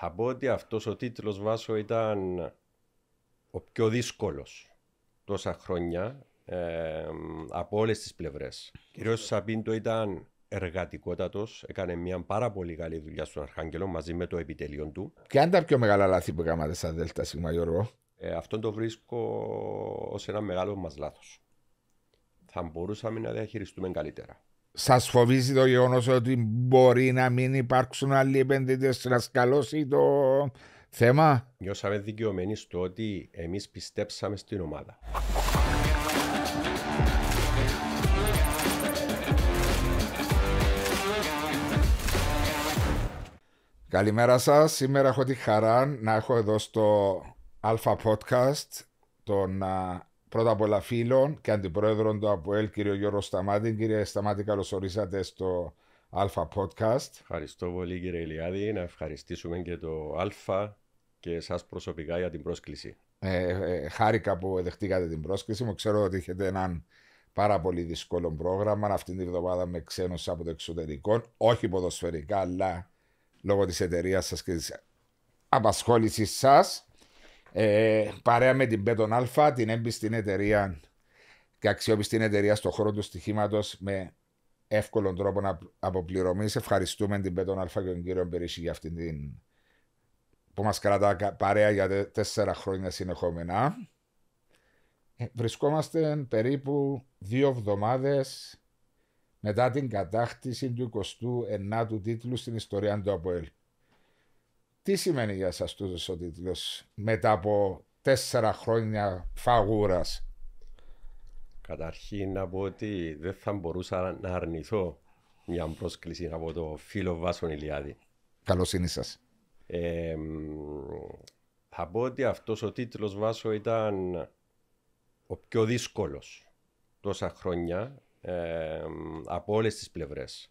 Θα πω ότι αυτός ο τίτλος Βάσο ήταν ο πιο δύσκολος τόσα χρόνια ε, από όλες τις πλευρές. κύριος Σαπίντο ήταν εργατικότατος, έκανε μια πάρα πολύ καλή δουλειά στον Αρχάγγελο μαζί με το επιτελείο του. Και αν τα πιο μεγάλα λάθη που κάνατε σαν Δέλτα Σίγμα, ε, αυτό το βρίσκω ως ένα μεγάλο μας λάθος. Θα μπορούσαμε να διαχειριστούμε καλύτερα. Σας φοβίζει το γεγονός ότι μπορεί να μην υπάρξουν άλλοι επενδυτές να σκαλώσει το θέμα. Νιώσαμε δικαιωμένοι στο ότι εμείς πιστέψαμε στην ομάδα. Καλημέρα σας. Σήμερα έχω τη χαρά να έχω εδώ στο Αλφα Podcast τον πρώτα απ' όλα φίλων και αντιπρόεδρων του ΑΠΟΕΛ, κύριο Γιώργο Σταμάτη. Κύριε Σταμάτη, καλώς ορίσατε στο Αλφα Podcast. Ευχαριστώ πολύ, κύριε Ηλιάδη. Να ευχαριστήσουμε και το Αλφα και εσάς προσωπικά για την πρόσκληση. Ε, ε, ε χάρηκα που δεχτήκατε την πρόσκληση μου. Ξέρω ότι έχετε έναν πάρα πολύ δύσκολο πρόγραμμα. Αυτή την εβδομάδα με ξένους από το εξωτερικό, όχι ποδοσφαιρικά, αλλά λόγω της εταιρείας σας και της απασχόλησης σας. Ε, παρέα με την ΠΕΤΟΝ Αλφά την έμπιστη εταιρεία και αξιόπιστη εταιρεία στον χώρο του στοιχήματος με εύκολον τρόπο να αποπληρωμή. Ευχαριστούμε την Beton Αλφα και τον κύριο Μπερίσι για αυτήν την. που μας κρατά παρέα για τέσσερα χρόνια συνεχόμενα. Ε, βρισκόμαστε περίπου δύο εβδομάδες μετά την κατάκτηση του 29ου τίτλου στην ιστορία του ΑΠΟΕΛ. Τι σημαίνει για σας τούτος ο τίτλος μετά από τέσσερα χρόνια φαγούρας. Καταρχήν να πω ότι δεν θα μπορούσα να αρνηθώ μια πρόσκληση από το φίλο Βάσον Ηλιάδη. Καλώς σας. θα πω ότι αυτός ο τίτλος Βάσο ήταν ο πιο δύσκολος τόσα χρόνια από όλες τις πλευρές.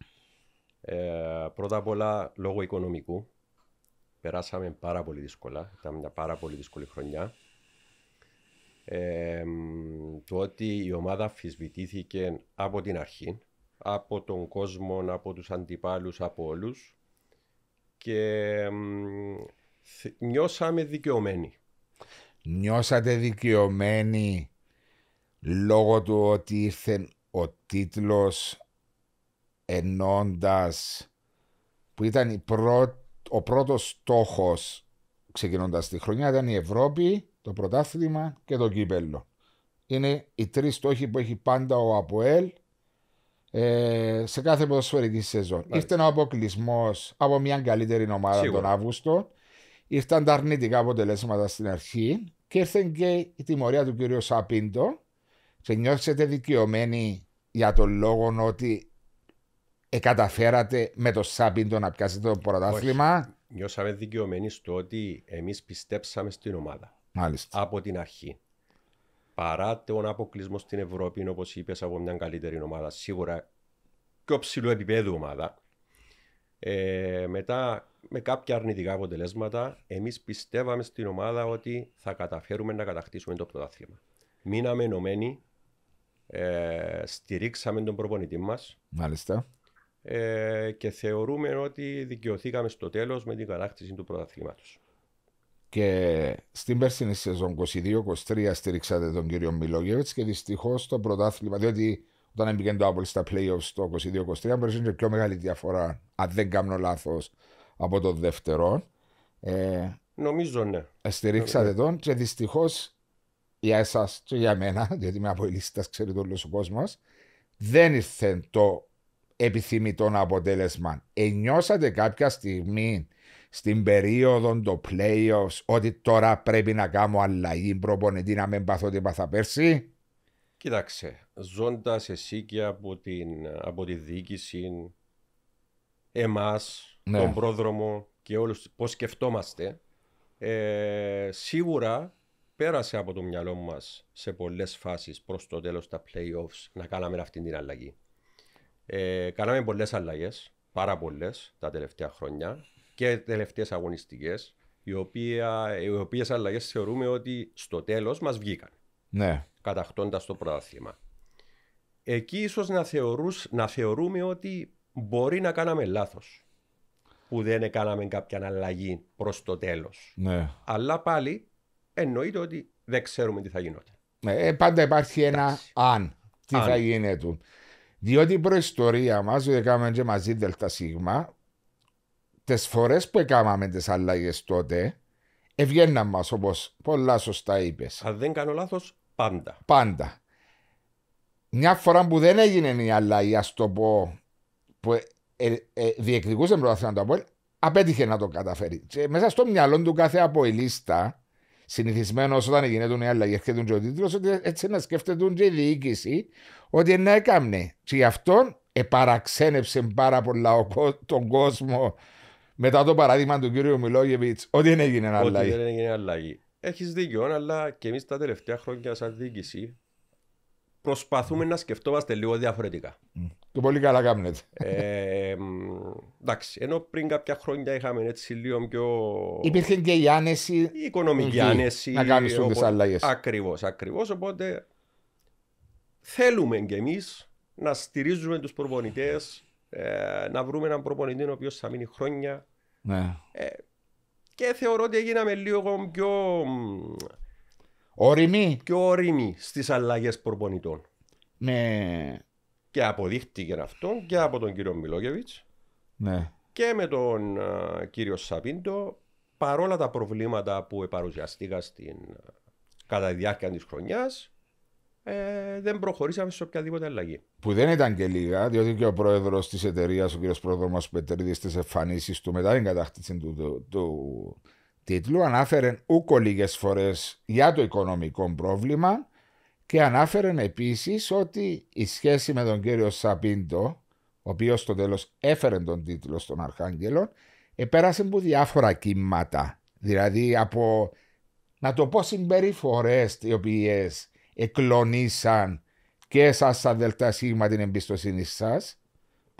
Ε, πρώτα απ' όλα λόγω οικονομικού περάσαμε πάρα πολύ δύσκολα. Ήταν μια πάρα πολύ δύσκολη χρονιά. το ότι η ομάδα αμφισβητήθηκε από την αρχή, από τον κόσμο, από τους αντιπάλους, από όλους και νιώσαμε δικαιωμένοι. Νιώσατε δικαιωμένοι λόγω του ότι ήρθε ο τίτλος ενώντας που ήταν η πρώτη ο πρώτος στόχος ξεκινώντας τη χρονιά ήταν η Ευρώπη, το πρωτάθλημα και το κύπελο. Είναι οι τρεις στόχοι που έχει πάντα ο ΑΠΟΕΛ ε, σε κάθε ποδοσφαιρική σεζόν. Ήρθε ο αποκλεισμός από μια καλύτερη ομάδα Σίγουρα. τον Αύγουστο. Ήρθαν τα αρνητικά αποτελέσματα στην αρχή και ήρθε και η τιμωρία του κ. Σαπίντο. Και νιώθετε δικαιωμένοι για τον λόγο ότι εκαταφέρατε με το Σάπιντο να πιάσετε το πρωτάθλημα. Νιώσαμε δικαιωμένοι στο ότι εμείς πιστέψαμε στην ομάδα. Μάλιστα. Από την αρχή. Παρά τον αποκλεισμό στην Ευρώπη, όπως είπες, από μια καλύτερη ομάδα, σίγουρα πιο ψηλό επιπέδου ομάδα. Ε, μετά, με κάποια αρνητικά αποτελέσματα, εμείς πιστεύαμε στην ομάδα ότι θα καταφέρουμε να κατακτήσουμε το πρωτάθλημα. Μείναμε ενωμένοι, ε, στηρίξαμε τον προπονητή μας. Μάλιστα ε, και θεωρούμε ότι δικαιωθήκαμε στο τέλος με την κατάκτηση του πρωταθλήματος. Και στην περσινή σεζόν 22-23 στήριξατε τον κύριο Μιλόγεβιτ και δυστυχώς το πρωτάθλημα, διότι όταν έμπαικε το Apple στα playoffs το 22-23, μπορούσε είναι πιο μεγάλη διαφορά, αν δεν κάνω λάθος, από το δεύτερο. Ε, Νομίζω ναι. Ε, στηρίξατε ε, ε, τον και δυστυχώς για εσάς και για μένα, διότι με από η ξέρει το όλο ο κόσμος, δεν ήρθε το επιθυμητό αποτέλεσμα. Ενιώσατε κάποια στιγμή στην περίοδο των playoffs ότι τώρα πρέπει να κάνω αλλαγή προπονητή να μην παθώ την παθα πέρσι. Κοίταξε, ζώντας εσύ και από, την, από τη διοίκηση, εμάς, ναι. τον πρόδρομο και όλους πώς σκεφτόμαστε, ε, σίγουρα πέρασε από το μυαλό μας σε πολλές φάσεις προς το τέλος τα playoffs να κάναμε αυτή την αλλαγή. Ε, κάναμε πολλές αλλαγές, πάρα πολλές τα τελευταία χρόνια και τελευταίες αγωνιστικές, οι, οι οποίες αλλαγές θεωρούμε ότι στο τέλος μας βγήκαν. Ναι. Κατακτώντα το πρωτάθλημα. Εκεί ίσως να, να θεωρούμε ότι μπορεί να κάναμε λάθος. Που δεν έκαναμε κάποια αλλαγή προς το τέλος. Ναι. Αλλά πάλι εννοείται ότι δεν ξέρουμε τι θα γινόταν. Ναι, ε, πάντα υπάρχει ένα αν. Τι αν. θα γίνεται. Διότι η προϊστορία μας, διότι έκαναμε και μαζί Δελτα Σίγμα, τι φορές που έκαναμε τις αλλαγές τότε, Ευγαίναν μας, όπως πολλά σωστά είπες. Αν δεν κάνω λάθος, πάντα. Πάντα. Μια φορά που δεν έγινε η αλλαγή, ας το πω, που ε, ε, ε, διεκδικούσε το απόλυτο, απέτυχε να το καταφέρει. Και μέσα στο μυαλό του κάθε αποελίστα συνηθισμένο όταν γίνεται μια αλλαγή, έρχεται και ο τίτλο, ότι έτσι να σκέφτεται και η διοίκηση ότι να έκαμνε. Και γι' αυτό επαραξένεψε πάρα πολλά τον κόσμο μετά το παράδειγμα του κύριου Μιλόγεβιτ, ότι δεν έγινε αλλαγή. Ότι δεν έγινε αλλαγή. Έχεις δίκιο, αλλά και εμείς τα τελευταία χρόνια, σαν διοίκηση, προσπαθούμε να σκεφτόμαστε λίγο διαφορετικά. Το πολύ καλά κάνετε. Ε, εντάξει, ενώ πριν κάποια χρόνια είχαμε έτσι λίγο πιο... Υπήρχε και η άνεση. Η οικονομική άνεση. Να κάνεις οπότε, τις αλλαγές. Ακριβώς, Οπότε θέλουμε κι εμείς να στηρίζουμε τους προπονητές, ε, να βρούμε έναν προπονητή ο οποίος θα μείνει χρόνια. Ναι. Ε, και θεωρώ ότι έγιναμε λίγο πιο... Ορυμή. Πιο ορυμή στις αλλαγές προπονητών. Ναι. Και αποδείχτηκε αυτό και από τον κύριο Μιλόγεβιτ ναι. και με τον κύριο Σαπίντο παρόλα τα προβλήματα που παρουσιαστήκα στην, κατά τη διάρκεια της χρονιάς. Ε, δεν προχωρήσαμε σε οποιαδήποτε αλλαγή. Που δεν ήταν και λίγα, διότι και ο πρόεδρος της εταιρείας, ο κ. πρόεδρος μας Πετρίδη, στι εμφανίσεις του μετά την κατάκτηση του, του, του τίτλου, ανάφερε ούκο λίγες φορές για το οικονομικό πρόβλημα και ανάφερε επίσης ότι η σχέση με τον κύριο Σαπίντο, ο οποίος στο τέλος έφερε τον τίτλο στον Αρχάγγελο, επέρασε από διάφορα κύματα. Δηλαδή από, να το πω, συμπεριφορές οι οποίες εκλονίσαν και εσά, σαν ΔΣ, την εμπιστοσύνη σας. Ο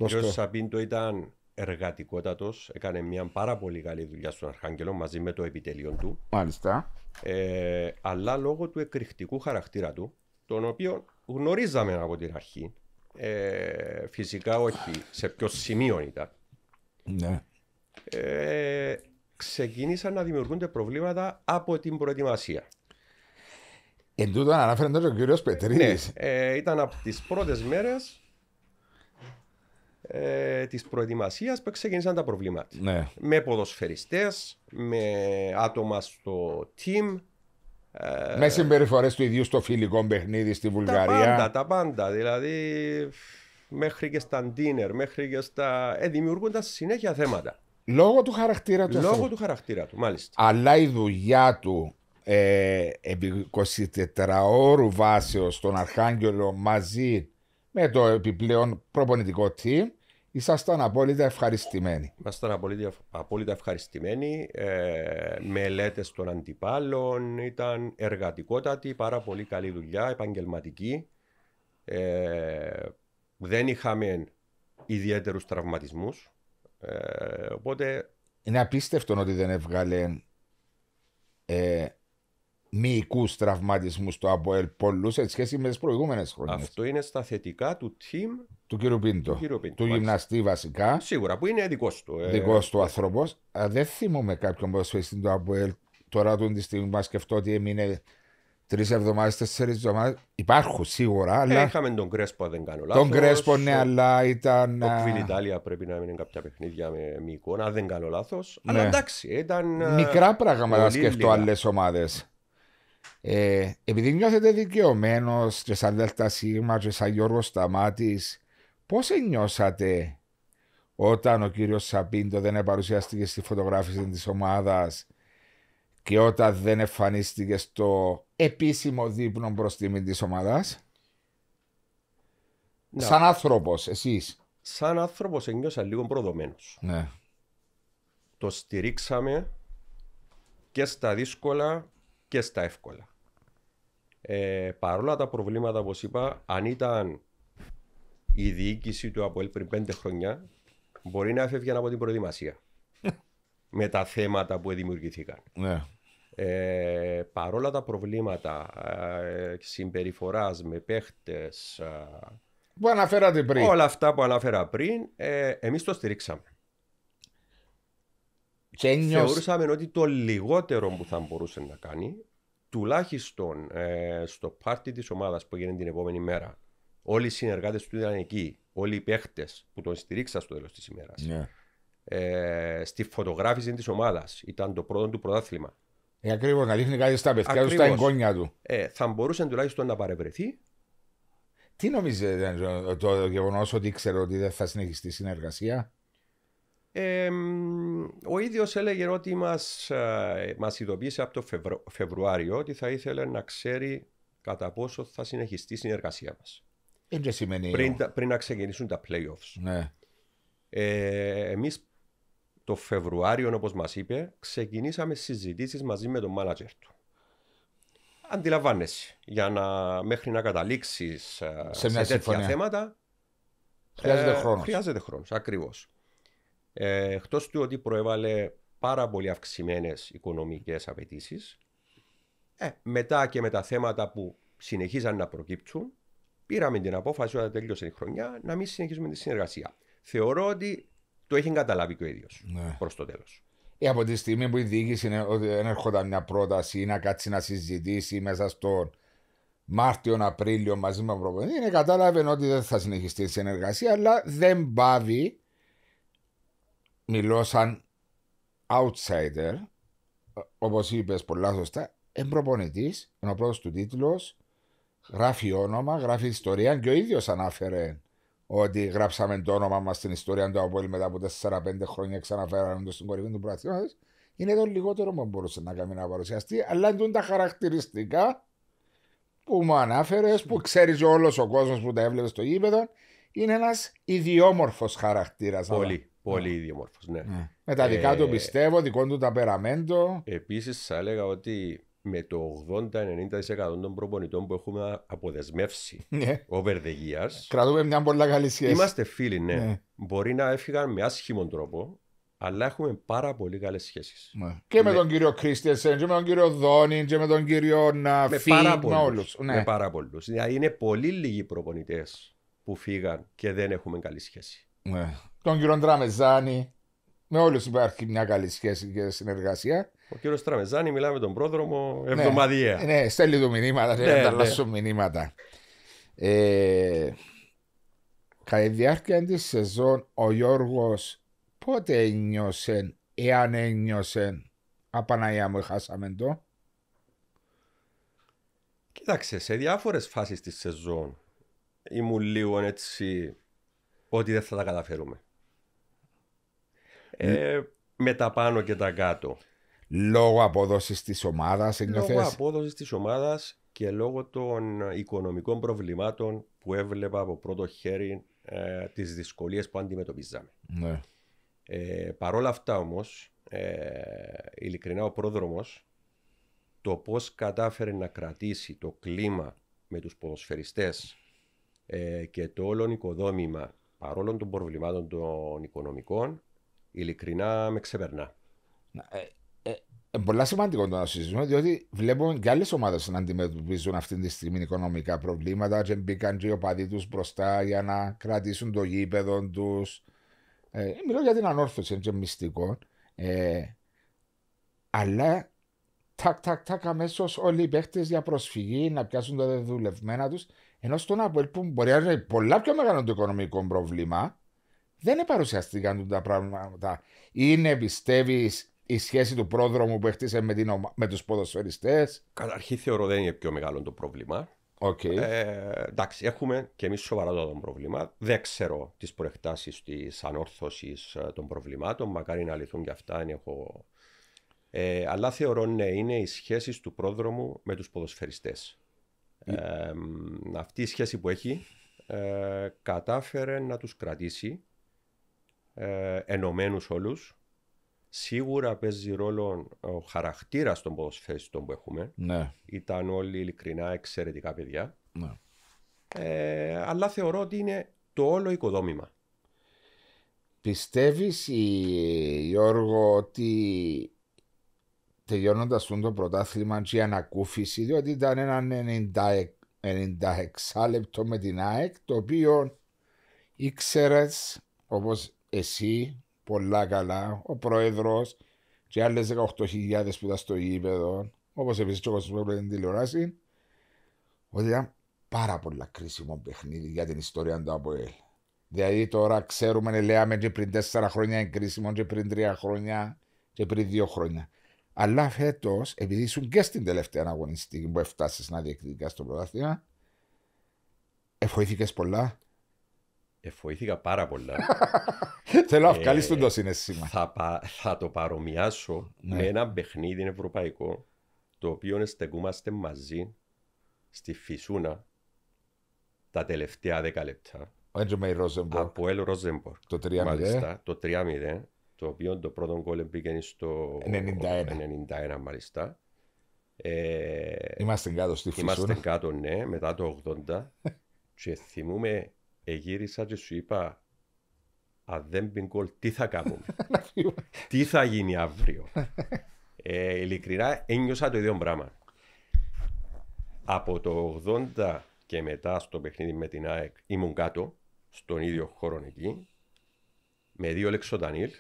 κύριο Σαπίντο ήταν εργατικότατος. Έκανε μια πάρα πολύ καλή δουλειά στον Αρχάγγελο μαζί με το επιτελείο του. Μάλιστα. Ε, αλλά λόγω του εκρηκτικού χαρακτήρα του, τον οποίο γνωρίζαμε από την αρχή. Ε, φυσικά όχι σε ποιο σημείο ήταν. Ναι. Ε, ξεκίνησαν να δημιουργούνται προβλήματα από την προετοιμασία. Εν τούτο αναφέρεται ο κύριο Πετρίδη. Ναι, ήταν από τις πρώτες μέρες ε, της προετοιμασίας που ξεκίνησαν τα προβλήματα. Ναι. Με ποδοσφαιριστές, με άτομα στο team. Ε, με συμπεριφορές του ίδιου στο φιλικό παιχνίδι στη Βουλγαρία. Τα πάντα, τα πάντα. Δηλαδή, μέχρι και στα ντίνερ, μέχρι και στα. Ε, συνέχεια θέματα. Λόγω του χαρακτήρα του. Λόγω του χαρακτήρα του, μάλιστα. Αλλά η δουλειά του ε, επί 24 ώρου βάσεως στον Αρχάγγελο μαζί με το επιπλέον προπονητικό team Ήσασταν απόλυτα ευχαριστημένοι. Ήμασταν απόλυτα, ευχαριστημένοι. Ε, Μελέτες των αντιπάλων ήταν εργατικότατη, πάρα πολύ καλή δουλειά, επαγγελματική. Ε, δεν είχαμε ιδιαίτερους τραυματισμούς. Ε, οπότε. Είναι απίστευτο ότι δεν έβγαλε ε, μυϊκούς τραυματισμούς στο ΑΠΟΕΛ πολλού σε σχέση με τις προηγούμενες χρονιές. Αυτό είναι στα θετικά του team του κύριου Πίντο. Του, του γυμναστή βασικά. Σίγουρα που είναι δικός του. Ε... Δικός του ε, άνθρωπος. Δεν θυμούμε κάποιον που ποδοσφαιριστή το ΑΠΟΕΛ τώρα του τη στιγμή που σκεφτώ ότι έμεινε τρεις εβδομάδες, τέσσερις εβδομάδες. Υπάρχουν σίγουρα. Ε, αλλά... είχαμε τον Κρέσπο, δεν κάνω λάθο. Τον Κρέσπο, ναι, αλλά ήταν. Το Queen Italia πρέπει να μείνουν κάποια παιχνίδια με μη εικόνα, δεν κάνω λάθος. Ναι. Αλλά εντάξει, ήταν. Μικρά πράγματα σκεφτώ άλλες ομάδες. Ε, επειδή νιώθετε δικαιωμένος και σαν Δέλτα Σίγμα και σαν Γιώργος Σταμάτης, πώς νιώσατε όταν ο κύριος Σαπίντο δεν παρουσιάστηκε στη φωτογράφηση της ομάδας και όταν δεν εμφανίστηκε στο επίσημο δείπνο προς τιμή της ομάδας. Σαν άνθρωπος, εσείς. Σαν άνθρωπος, ένιωσα λίγο προδομένος. Ναι. Το στηρίξαμε και στα δύσκολα και στα εύκολα. Ε, παρόλα τα προβλήματα, όπως είπα, αν ήταν η διοίκηση του ΑΠΟΕΛ πριν πέντε χρόνια, μπορεί να έφευγαν από την προετοιμασία με τα θέματα που δημιουργηθήκαν. Ναι. Ε, παρόλα τα προβλήματα ε, συμπεριφοράς με παίχτες. Ε, που αναφέρατε πριν. Όλα αυτά που αναφέρα πριν, ε, εμείς το στηρίξαμε. Θεωρούσαμε ότι το λιγότερο που θα μπορούσε να κάνει, τουλάχιστον ε, στο πάρτι της ομάδας που έγινε την επόμενη μέρα, όλοι οι συνεργάτες του ήταν εκεί, όλοι οι παίχτες που τον στηρίξαν στο τέλος της ημέρας. Ναι. Ε, στη φωτογράφηση της ομάδας ήταν το πρώτο του πρωτάθλημα. Ε, Ακριβώς, να δείχνει κάτι στα παιδιά του, στα εγγόνια του. Ε, θα μπορούσε τουλάχιστον να παρευρεθεί. Τι νομίζετε ε, το γεγονός ότι ήξερε ότι δεν θα συνεχιστεί η συνεργασία ο ίδιος έλεγε ότι μας ε, μας ειδοποίησε από το Φεβρουάριο ότι θα ήθελε να ξέρει κατά πόσο θα συνεχιστεί η συνεργασία μας. Πριν, πριν να ξεκινήσουν τα playoffs. Ναι. Ε, Εμείς το Φεβρουάριο, όπως μας είπε, ξεκινήσαμε συζητήσεις μαζί με τον μάνατζερ του. Αντιλαμβάνεσαι για να, μέχρι να καταλήξεις ε, σε, σε τέτοια θέματα. Χρειάζεται ε, χρόνος. Χρειάζεται χρόνος, ακριβώς. Ε, του ότι προέβαλε πάρα πολύ αυξημένες οικονομικές απαιτήσεις. Ε, μετά και με τα θέματα που συνεχίζαν να προκύπτουν, πήραμε την απόφαση όταν τέλειωσε η χρονιά να μην συνεχίσουμε τη συνεργασία. Θεωρώ ότι το έχει καταλάβει και ο ίδιος ναι. προς το τέλος. Ε, από τη στιγμή που η διοίκηση έρχονταν μια πρόταση ή να κάτσει να συζητήσει μέσα στο Μάρτιο, Απρίλιο μαζί με προπονητή, είναι κατάλαβε ότι δεν θα συνεχιστεί η συνεργασία, αλλά δεν πάβει μιλώ σαν outsider, όπως είπες πολλά σωστά, εμπροπονητή, είναι ο πρώτος του τίτλος, γράφει όνομα, γράφει ιστορία και ο ίδιος ανάφερε ότι γράψαμε το όνομα μας στην ιστορία του αποελ μετα μετά από 4-5 χρόνια ξαναφέραμε το στην κορυφή του Πρωθυπουργού. Είναι το λιγότερο που μπορούσε να κάνει να παρουσιαστεί, αλλά είναι τα χαρακτηριστικά που μου ανάφερες, που ξέρεις όλος ο κόσμος που τα έβλεπες στο γήπεδο. Είναι ένας ιδιόμορφος χαρακτήρας. Πολύ. Πολύ ιδιομόρφο, ναι. ναι. Με τα δικά του ε, πιστεύω, δικό του ταπεραμέντο. Επίσης, θα έλεγα ότι με το 80-90% των προπονητών που έχουμε αποδεσμεύσει ο ναι. over Κρατούμε μια πολύ καλή σχέση. Είμαστε φίλοι, ναι. ναι. Μπορεί να έφυγαν με άσχημο τρόπο, αλλά έχουμε πάρα πολύ καλές σχέσεις. Και με, τον κύριο Κρίστερσεν και με τον κύριο Δόνιν, και με τον κύριο Ναφί, με Με πάρα πολλούς. Δηλαδή είναι πολύ λίγοι προπονητές που φύγαν και δεν έχουμε καλή σχέση τον κύριο Τραμεζάνη. Με όλους υπάρχει μια καλή σχέση και συνεργασία. Ο κύριος Τραμεζάνη μιλάμε με τον πρόδρομο ναι. εβδομαδιαία. Ναι, ναι στέλνει του μηνύματα, ναι, ναι. μηνύματα. Ε, κατά τη διάρκεια της σεζόν, ο Γιώργος πότε ένιωσε, εάν ένιωσε, Απαναγία μου, χάσαμε το. Κοίταξε, σε διάφορες φάσεις της σεζόν ήμουν λίγο έτσι ότι δεν θα τα καταφέρουμε. Ε, ε, με τα πάνω και τα κάτω. Λόγω απόδοσης της ομάδας, εννοείται. Λόγω απόδοσης της ομάδας και λόγω των οικονομικών προβλημάτων που έβλεπα από πρώτο χέρι ε, τις δυσκολίες που αντιμετωπίζαμε. Ναι. Ε, Παρ' αυτά όμως, ειλικρινά ο πρόδρομος το πώς κατάφερε να κρατήσει το κλίμα με τους ποδοσφαιριστές και το όλο οικοδόμημα παρόλων των προβλημάτων των οικονομικών ειλικρινά με ξεπερνά. Ε, ε, ε, πολλά σημαντικό το να συζητήσουμε, διότι βλέπουμε και άλλες ομάδες να αντιμετωπίζουν αυτή τη στιγμή οικονομικά προβλήματα. Και μπήκαν και οι οπαδοί τους μπροστά για να κρατήσουν το γήπεδο τους. Ε, μιλώ για την ανόρθωση, είναι και μυστικό. Ε, αλλά τάκ, τάκ, τάκ, αμέσως όλοι οι παίχτε για προσφυγή να πιάσουν τα δεδουλευμένα τους. Ενώ στον Απόελ που μπορεί να είναι πολλά πιο μεγάλο το οικονομικό πρόβλημα, δεν παρουσιαστήκαν τα πράγματα. Είναι, πιστεύεις, η σχέση του πρόδρομου που έχτισε με, την, με τους ποδοσφαιριστές. Καταρχήν θεωρώ δεν είναι πιο μεγάλο το πρόβλημα. Okay. Ε, εντάξει, έχουμε και εμείς το πρόβλημα. Δεν ξέρω τις προεκτάσεις της ανόρθωσης ε, των προβλημάτων. Μακάρι να λυθούν και αυτά, είναι έχω. Ε, αλλά θεωρώ ναι, είναι οι σχέσεις του πρόδρομου με τους ποδοσφαιριστές. Ε, αυτή η σχέση που έχει ε, κατάφερε να τους κρατήσει Ενωμένου ενωμένους Σίγουρα παίζει ρόλο ε, ο χαρακτήρας των ποδοσφαιριστών που έχουμε. Ναι. Ήταν όλοι ειλικρινά εξαιρετικά παιδιά. Ναι. Ε, αλλά θεωρώ ότι είναι το όλο οικοδόμημα. Πιστεύεις ε, Γιώργο ότι τελειώνοντας το πρωτάθλημα και η ανακούφιση διότι ήταν έναν 96 λεπτό με την ΑΕΚ το οποίο ήξερες όπως εσύ πολλά καλά, ο πρόεδρος και άλλες 18.000 που ήταν στο γήπεδο, όπως επίσης και ο κόσμο που την τηλεοράση, ότι ήταν πάρα πολλά κρίσιμο παιχνίδι για την ιστορία του ΑΠΟΕΛ. Δηλαδή τώρα ξέρουμε, λέμε και πριν 4 χρόνια είναι κρίσιμο, και πριν 3 χρόνια, και πριν 2 χρόνια. Αλλά φέτος, επειδή ήσουν και στην τελευταία αγωνιστική που έφτασες να διεκδικάς στο πρωτάθλημα, εφοήθηκες πολλά. Εφοήθηκα πάρα πολλά. Θέλω να βγάλεις ε, το συνέστημα. Θα, θα το παρομοιάσω ναι. με ένα παιχνίδι ευρωπαϊκό το οποίο στεκούμαστε μαζί στη Φυσούνα τα τελευταία δέκα λεπτά. Ο Από Ελ Ρόζεμπορκ. Το 3-0. Μάλιστα, το 3-0, το οποίο το πρώτο γκολ μπήκε στο 91. μάλιστα. Ε, είμαστε κάτω στη Φυσούνα. Είμαστε κάτω, ναι, μετά το 80. και θυμούμε εγύρισα και σου είπα αν δεν τι θα κάνουμε. τι θα γίνει αύριο. ε, ειλικρινά ένιωσα το ίδιο πράγμα. Από το 80 και μετά στο παιχνίδι με την ΑΕΚ ήμουν κάτω, στον ίδιο χώρο εκεί, με δύο λεξοντανίλ.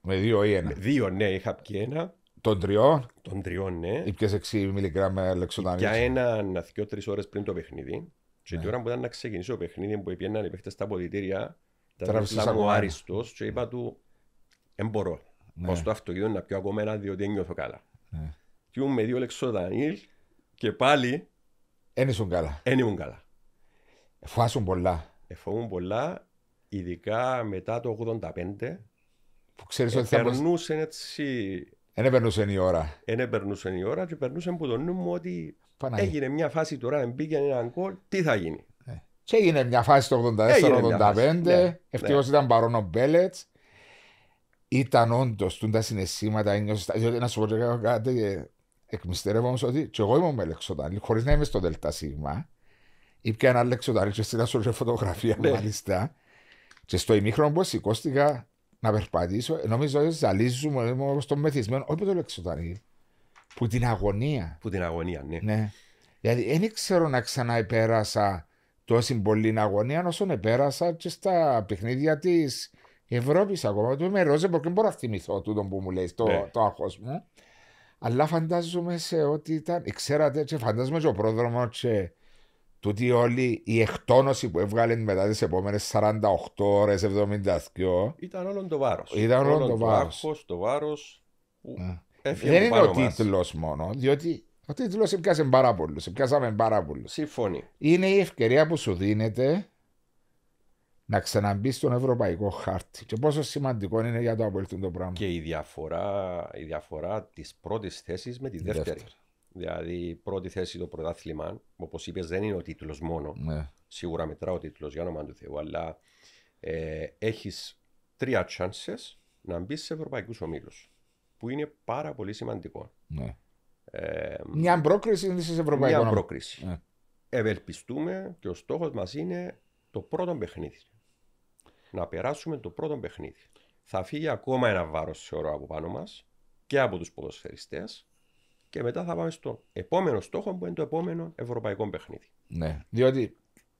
Με δύο ή ένα. Δύο, ναι, είχα πει ένα. Τον τριών. Τον τριών, ναι. Ήπιες 6 μιλιγκράμμα λεξοντανιλ Για ένα, δυο, τρεις ώρες πριν το παιχνίδι. Και την ναι. ώρα που ήταν να ξεκινήσει το παιχνίδι που πήγαιναν οι παίχτες στα ποδητήρια, ήταν ο άριστος και είπα του «Εν μπορώ, Πώ ναι. στο αυτοκίνητο να πιω ακόμα ένα διότι δεν νιώθω καλά». Ναι. Και μου με δύο λεξό και πάλι... Εν ήσουν καλά. Εν ήμουν καλά. Εφάσουν πολλά. Εφόμουν πολλά, ειδικά μετά το 85. Που ξέρεις ότι θα περνούσε έτσι... Εν περνούσε η ώρα. Εν περνούσε η ώρα και περνούσε που το νου μου ότι Έγινε μια φάση τώρα, αν μπήκε έναν κόλ, τι θα γίνει. Ε, και έγινε μια φάση το 84-85, ευτυχώ ναι. ναι. ήταν παρόν ο Μπέλετ. Ήταν όντως τα συναισθήματα, ένιωσες. Διότι να σου πω κάτι, ε, όμως ότι και εγώ ήμουν με λεξοδάλη, χωρίς να είμαι στο ΔΣ. πια ένα λεξοδάλη, και στην ασχολή φωτογραφία ναι. μάλιστα. Και στο ημίχρονο που σηκώστηκα να περπατήσω, νομίζω ότι ζαλίζουμε το μεθυσμένο, όχι το λεξοδάλη. Που την αγωνία. Που την αγωνία, ναι. ναι. Δηλαδή δεν ξέρω να ξαναεπέρασα τόση πολύ αγωνία όσο επέρασα και στα παιχνίδια της Ευρώπης ακόμα. Του είμαι ρόζε, δεν μπορώ να θυμηθώ τούτο που μου λέει, το, ναι. το άγχος μου. Αλλά φαντάζομαι σε ότι ήταν, ξέρατε, και φαντάζομαι και ο πρόδρομος και τούτη όλη η εκτόνωση που έβγαλε μετά τις επόμενες 48 ώρε, 72. Ήταν όλο το βάρος. Ήταν όλο το βάρο. Το άγχος, το βάρος. Δεν είναι ο τίτλος μόνο, διότι ο τίτλος σε πάρα πολύ. Σε πιάσαμε πάρα πολύ. Συμφωνεί. Είναι η ευκαιρία που σου δίνεται να ξαναμπείς στον ευρωπαϊκό χάρτη. Και πόσο σημαντικό είναι για το απολύτω το πράγμα. Και η διαφορά, διαφορά της πρώτης θέσης με τη δεύτερη. δεύτερη. Δηλαδή, η πρώτη θέση το πρωτάθλημα, όπως είπες, δεν είναι ο τίτλος μόνο. Ναι. Σίγουρα μετρά ο τίτλος για όνομα του Θεού, αλλά ε, έχεις τρία chances να μπεις σε ευρωπαϊκούς ομίλους που είναι πάρα πολύ σημαντικό. Ναι. Ε, μια πρόκριση στις Ευρωπαϊκή Μια πρόκριση. Ναι. Ευελπιστούμε και ο στόχος μας είναι το πρώτο παιχνίδι. Να περάσουμε το πρώτο παιχνίδι. Θα φύγει ακόμα ένα βάρος, όρο από πάνω μας και από τους ποδοσφαιριστές Και μετά θα πάμε στο επόμενο στόχο που είναι το επόμενο ευρωπαϊκό παιχνίδι. Ναι. Διότι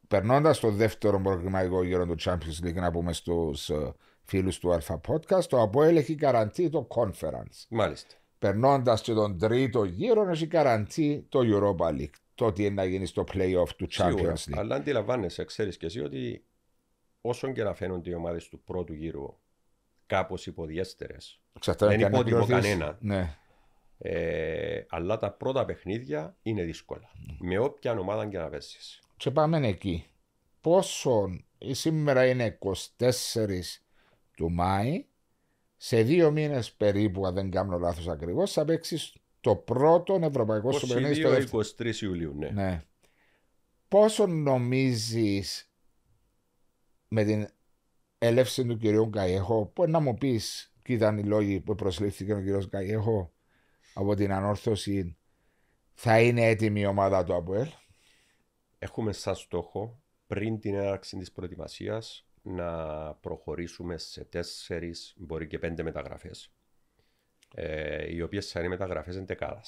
περνώντας το δεύτερο προγραμματικό γύρο του Champions League, να πούμε στους... Ε, Φίλους του Αλφα Podcast, το ΑΠΟΕΛ έχει καραντί το Conference. Μάλιστα. Περνώντας και τον τρίτο γύρο, έχει καραντί το Europa League. Το τι είναι να γίνει στο playoff του Champions League. αλλά αντιλαμβάνεσαι, ξέρεις και εσύ ότι όσο και να φαίνονται οι ομάδες του πρώτου γύρου κάπως υποδιέστερες. Δεν υπότιμο κανένα. Ναι. Ε, αλλά τα πρώτα παιχνίδια είναι δύσκολα. Mm. Με όποια ομάδα και να βέσει. Και πάμε εκεί. Πόσο σήμερα είναι 24 του Μάη, σε δύο μήνες περίπου, αν δεν κάνω λάθος ακριβώς, θα παίξει το πρώτο ευρωπαϊκό σου παιχνίδι. 23 Ιουλίου, ναι. ναι. Πόσο νομίζεις με την έλευση του κυρίου Καϊέχο, που να μου πεις, και ήταν οι λόγοι που προσλήφθηκε ο κύριος Καϊέχο από την ανόρθωση, θα είναι έτοιμη η ομάδα του ΑΠΟΕΛ. Έχουμε σαν στόχο πριν την έναρξη της προετοιμασίας να προχωρήσουμε σε τέσσερις, μπορεί και πέντε μεταγραφές. Ε, οι οποίες θα είναι μεταγραφέ εντεκάδα.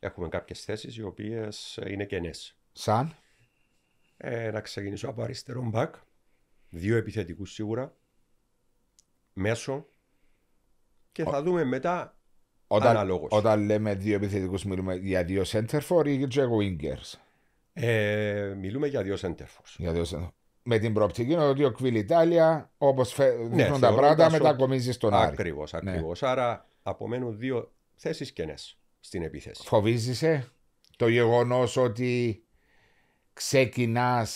Έχουμε κάποιες θέσεις οι οποίες είναι κενές. Σαν. Ε, να ξεκινήσω από αριστερό μπακ. Δύο επιθετικούς σίγουρα. Μέσο. Και θα δούμε μετά όταν, Όταν λέμε δύο επιθετικούς μιλούμε για δύο center ή για δύο wingers. Ε, μιλούμε για δύο center Για δύο με την προοπτική ότι ο Ιτάλια, όπως ναι, δείχνουν τα πράγματα, μετακομίζει στον Άρη. Ακριβώς, ναι. ακριβώς. Άρα απομένουν δύο θέσεις κενέ στην επίθεση. Φοβίζεσαι το γεγονός ότι ξεκινάς,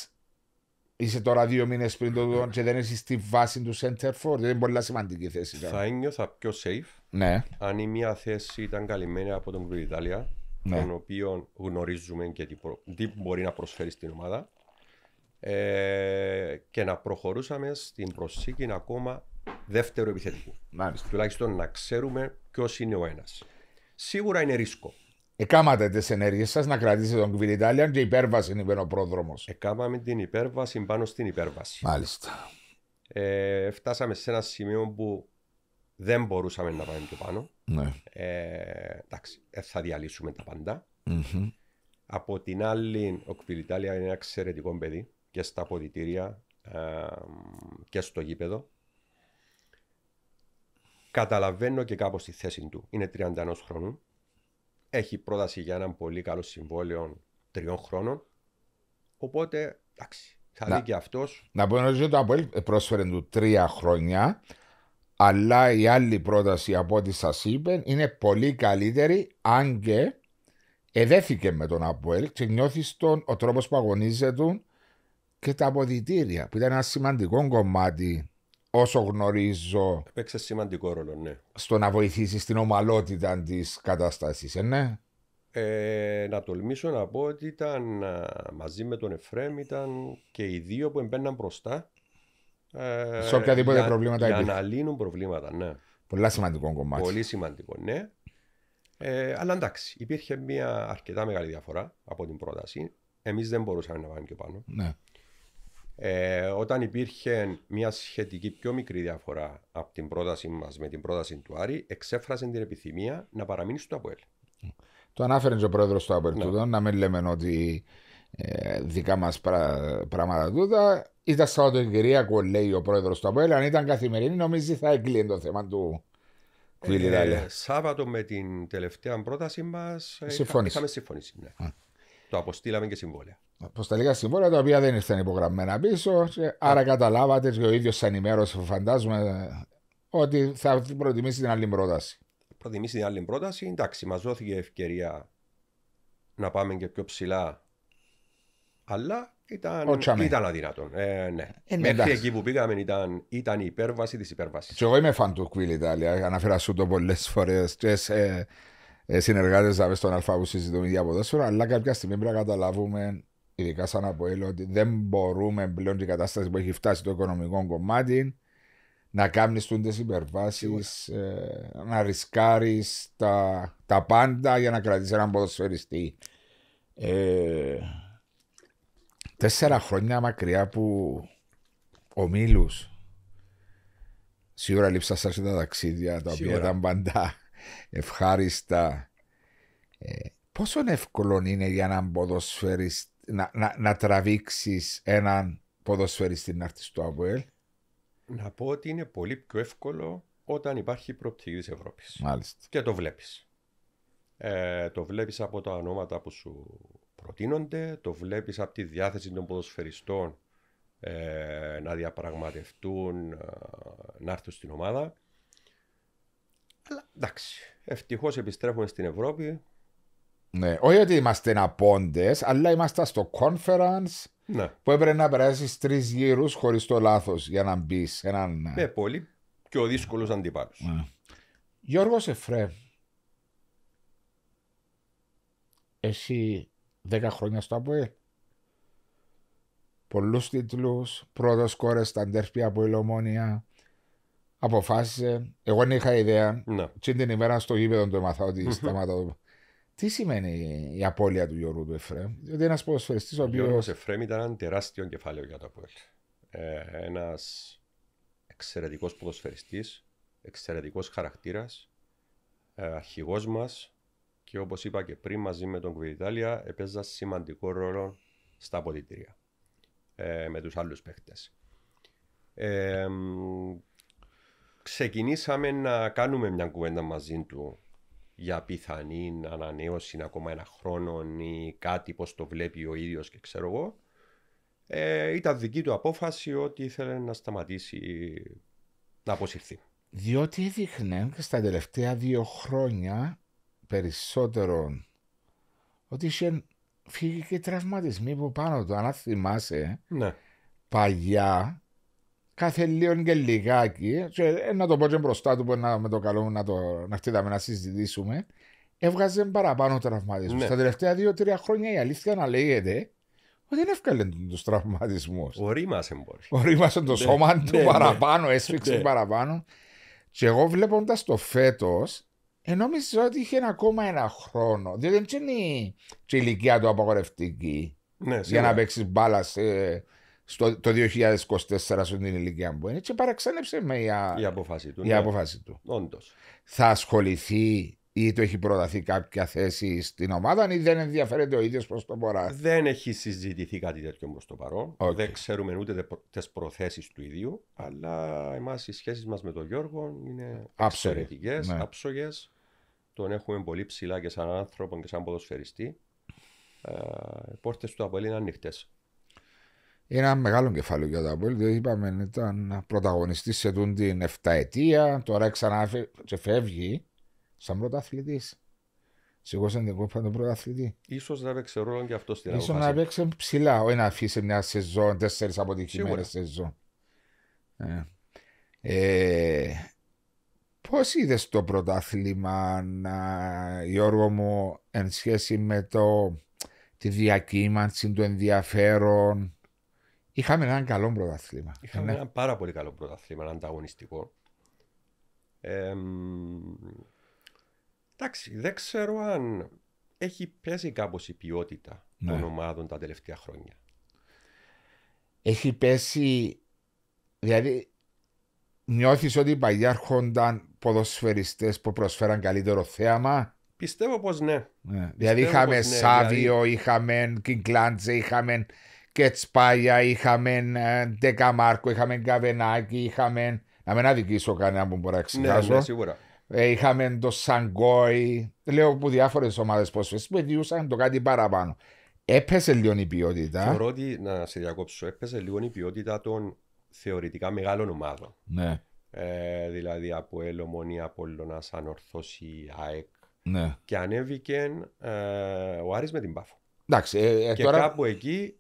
είσαι τώρα δύο μήνες πριν το δουλειό και δεν είσαι στη βάση του center for. Δεν είναι πολύ σημαντική θέση. Θα ένιωθα πιο safe ναι. αν η μία θέση ήταν καλυμμένη από τον Ιτάλια. ναι. τον οποίο γνωρίζουμε και τι μπορεί να προσφέρει στην ομάδα ε, και να προχωρούσαμε στην προσήκη ακόμα δεύτερο επιθετικό. Μάλιστα. Τουλάχιστον να ξέρουμε ποιος είναι ο ένας. Σίγουρα είναι ρίσκο. Εκάματε τις ενέργειες σας να κρατήσετε τον Κβιλιτάλιαν και υπέρβαση είναι ο πρόδρομο. Εκάμαμε την υπέρβαση πάνω στην υπέρβαση. Μάλιστα. Ε, φτάσαμε σε ένα σημείο που δεν μπορούσαμε να πάμε πιο πάνω. Ναι. Ε, εντάξει, ε, θα διαλύσουμε τα παντα mm-hmm. Από την άλλη, ο Κβιλιτάλιαν είναι ένα εξαιρετικό παιδί και στα ποδητήρια και στο γήπεδο. Καταλαβαίνω και κάπως τη θέση του. Είναι 31 χρόνου. Έχει πρόταση για έναν πολύ καλό συμβόλαιο τριών χρόνων. Οπότε, εντάξει, θα δει και αυτός. Να πω ότι το Αποέλ πρόσφερε του τρία χρόνια, αλλά η άλλη πρόταση από ό,τι σας είπε είναι πολύ καλύτερη, αν και εδέθηκε με τον Αποέλ και νιώθει τον τρόπος που αγωνίζεται του και τα αποδητήρια, που ήταν ένα σημαντικό κομμάτι όσο γνωρίζω. Παίξε σημαντικό ρόλο, ναι. Στο να βοηθήσεις την ομαλότητα της κατάστασης, ε, ναι. Ε, να τολμήσω να πω ότι ήταν μαζί με τον Εφρέμ ήταν και οι δύο που εμπαίναν μπροστά. Ε, σε οποιαδήποτε για, προβλήματα για να λύνουν προβλήματα, ναι. Πολλά σημαντικό κομμάτι. Πολύ σημαντικό, ναι. Ε, αλλά εντάξει, υπήρχε μια αρκετά μεγάλη διαφορά από την πρόταση. Εμείς δεν μπορούσαμε να πάμε και πάνω. Ναι. Ε, όταν υπήρχε μια σχετική πιο μικρή διαφορά από την πρότασή μας με την πρόταση του Άρη, εξέφρασε την επιθυμία να παραμείνει στο ΑΠΟΕΛ. Το ανάφερε ο πρόεδρος του ΑΠΟΕΛ ναι. να μην λέμε ότι ε, δικά μας πρα, πράγματα τούτα. Ήταν Σαββατοκυριακό, λέει ο πρόεδρος του ΑΠΟΕΛ. Αν ήταν καθημερινή, νομίζει θα έκλεινε το θέμα του ε, Σάββατο με την τελευταία πρόταση μας ε, είχαμε συμφωνήσει. Ναι το αποστήλαμε και συμβόλαια. Αποσταλικά συμβόλαια τα οποία δεν ήρθαν υπογραμμένα πίσω. Και άρα καταλάβατε και ο ίδιος ενημέρωσε, φαντάζομαι, ότι θα προτιμήσει την άλλη πρόταση. Προτιμήσει την άλλη πρόταση. Εντάξει, μας δόθηκε ευκαιρία να πάμε και πιο ψηλά. Αλλά ήταν, αδύνατο. ήταν αδυνατόν. Ε, ναι. ε, ναι. Μέχρι εκεί που πήγαμε ήταν, ήταν η υπέρβαση της υπέρβασης. εγώ είμαι φαν του Queen Italia. το πολλές φορές. Ε, συνεργάτες δηλαδή, στον Αλφα που συζητούμε για ποδόσφαιρο, αλλά κάποια στιγμή πρέπει να καταλάβουμε, ειδικά σαν Αποέλ, ότι δεν μπορούμε πλέον την κατάσταση που έχει φτάσει το οικονομικό κομμάτι να κάνεις τούντες υπερβάσεις, ε, να ρισκάρεις τα, τα πάντα για να κρατήσεις έναν ποδοσφαιριστή. Ε, τέσσερα χρόνια μακριά που ο Μίλους. σίγουρα λείψα σα τα ταξίδια τα οποία ήταν παντά ευχάριστα. Ε, πόσο εύκολο είναι για έναν ποδοσφαιριστή να, να, να τραβήξεις έναν ποδοσφαιριστή να έρθει στο ΑΒΟΕΛ Να πω ότι είναι πολύ πιο εύκολο όταν υπάρχει προοπτική της Ευρώπης. Και το βλέπεις. Ε, το βλέπεις από τα ονόματα που σου προτείνονται, το βλέπεις από τη διάθεση των ποδοσφαιριστών ε, να διαπραγματευτούν, να έρθουν στην ομάδα. Αλλά εντάξει, ευτυχώς επιστρέφουμε στην Ευρώπη. Ναι, όχι ότι είμαστε απόντες, αλλά είμαστε στο conference ναι. που έπρεπε να περάσει τρεις γύρους χωρίς το λάθος για να μπει σε έναν. Ναι, πολύ πιο δύσκολος αντίπαλο. Ναι. Γιώργος Εφρέ, εσύ 10 χρόνια στο ΑΠΟΕΛ. Πολλούς τίτλους, πρώτος κόρες στα αντέρφια από ηλιομόνια αποφάσισε. Εγώ δεν είχα ιδέα. Ναι. την ημέρα στο γήπεδο το έμαθα ότι σταματώ. Τι σημαίνει η απώλεια του Γιώργου του Εφρέμ, Διότι ένας ποδοσφαιριστής ο οποίο. Ο Γιώργο Εφρέμ ήταν ένα τεράστιο κεφάλαιο για το Απόελ. Ε, ένας εξαιρετικός ποδοσφαιριστής, εξαιρετικός χαρακτήρας, ε, αρχηγός μας και όπως είπα και πριν, μαζί με τον Κουβιτάλια έπαιζα σημαντικό ρόλο στα αποδητήρια ε, με τους άλλους παίχτε ξεκινήσαμε να κάνουμε μια κουβέντα μαζί του για πιθανή ανανέωση ακόμα ένα χρόνο ή κάτι πως το βλέπει ο ίδιος και ξέρω εγώ. Ε, ήταν δική του απόφαση ότι ήθελε να σταματήσει να αποσυρθεί. Διότι έδειχνε και στα τελευταία δύο χρόνια περισσότερο ότι είχε φύγει και τραυματισμοί από πάνω του. Αν θυμάσαι, ναι κάθε λίγο και λιγάκι, και ε, να το πω και μπροστά του που να, με το καλό να, το, να χτίδαμε να συζητήσουμε, έβγαζε παραπάνω τραυματισμούς. Ναι. Στα τελευταία δύο-τρία χρόνια η αλήθεια να λέγεται ότι δεν έβγαλε τους τραυματισμούς. Ορίμασε μπορεί. Ορίμασε το ναι. σώμα ναι, του ναι, ναι. παραπάνω, έσφιξε ναι. παραπάνω. Και εγώ βλέποντας το φέτος, ε, νόμιζα ότι είχε ακόμα ένα χρόνο. Διότι δεν είναι η ηλικία του απαγορευτική για να παίξεις μπάλα σε στο, το 2024 στην ηλικία που είναι και παραξένεψε με η, απόφαση του. Η ναι. απόφαση του. Όντως. Θα ασχοληθεί ή το έχει προταθεί κάποια θέση στην ομάδα ή δεν ενδιαφέρεται ο ίδιος προς το παρόν. Δεν έχει συζητηθεί κάτι τέτοιο προς το παρόν. Δεν ξέρουμε ούτε τις προθέσεις του ίδιου. Αλλά εμάς οι σχέσεις μας με τον Γιώργο είναι εξαιρετικές, ναι. Τον έχουμε πολύ ψηλά και σαν άνθρωπο και σαν ποδοσφαιριστή. Ε, οι ε, πόρτες του Απολή είναι ανοιχτές ένα μεγάλο κεφάλαιο για τα Αποέλ. Διότι είπαμε ήταν πρωταγωνιστής σε τούν την 7 ετία, τώρα ξανά και φεύγει σαν πρωταθλητής. δεν την κόπα τον πρωταθλητή. σω να παίξει ρόλο και αυτός στην Ελλάδα. σω να παίξει ψηλά, όχι να αφήσει μια σεζόν, τέσσερις αποτυχημένε σεζόν. Ε. Ε, Πώς είδες το πρωτάθλημα, Γιώργο μου, εν σχέση με το, τη διακύμανση του ενδιαφέρον, Είχαμε έναν καλό πρωταθλήμα. Είχαμε ναι. ένα... πάρα πολύ καλό πρωταθλήμα, έναν ανταγωνιστικό. Ε, εντάξει, δεν ξέρω αν έχει πέσει κάπως η ποιότητα ναι. των ομάδων τα τελευταία χρόνια. Έχει πέσει. Δηλαδή, νιώθεις ότι παλιά έρχονταν ποδοσφαιριστές που προσφέραν καλύτερο θέαμα. Πιστεύω πως ναι. ναι. Δηλαδή, είχαμε πως ναι. Σάβιο, δηλαδή- είχαμε Κιγκλάντζε, είχαμε και Τσπάγια, είχαμε ε, Ντεκαμάρκο, είχαμε Καβενάκη, είχαμε. Να μην αδικήσω κανένα που μπορεί να ναι, ναι, ξεχάσω. Ναι, σίγουρα. Ε, είχαμε το Σαγκόι. Λέω που διάφορες ομάδες πώ που διούσαν το κάτι παραπάνω. Έπεσε λίγο η ποιότητα. Θεωρώ ότι, να σε διακόψω, έπεσε λίγο η ποιότητα των θεωρητικά μεγάλων ομάδων. Ναι. Ε, δηλαδή από Ελομονία, Απόλλωνα, Ανορθώση, ΑΕΚ. Ναι. Και ανέβηκε ε, ο Άρης με την Πάφο. Εντάξει, ε, ε και τώρα... κάπου εκεί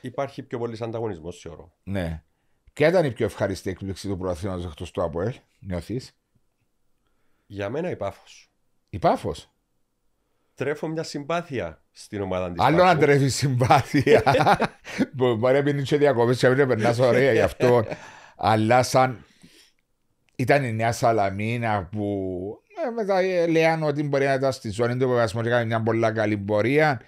Υπάρχει πιο πολύ ανταγωνισμός, θεωρώ. Ναι. Ποια ήταν η πιο ευχαριστή έκπληξη του προαθήματο εκτός του ΑΠΟΕΛ, νιώθεις. Για μένα η πάφος. Η πάφος. Τρέφω μια συμπάθεια στην ομάδα της. Άλλο να τρέφει συμπάθεια. Μπορεί να μην είσαι διακοπέ και να περνάς ωραία γι' αυτό. Αλλά σαν. Ήταν η Νέα Σαλαμίνα που ε, μετά ε, λέγανε ότι μπορεί να ήταν στη ζώνη του που και μια πολύ καλή πορεία.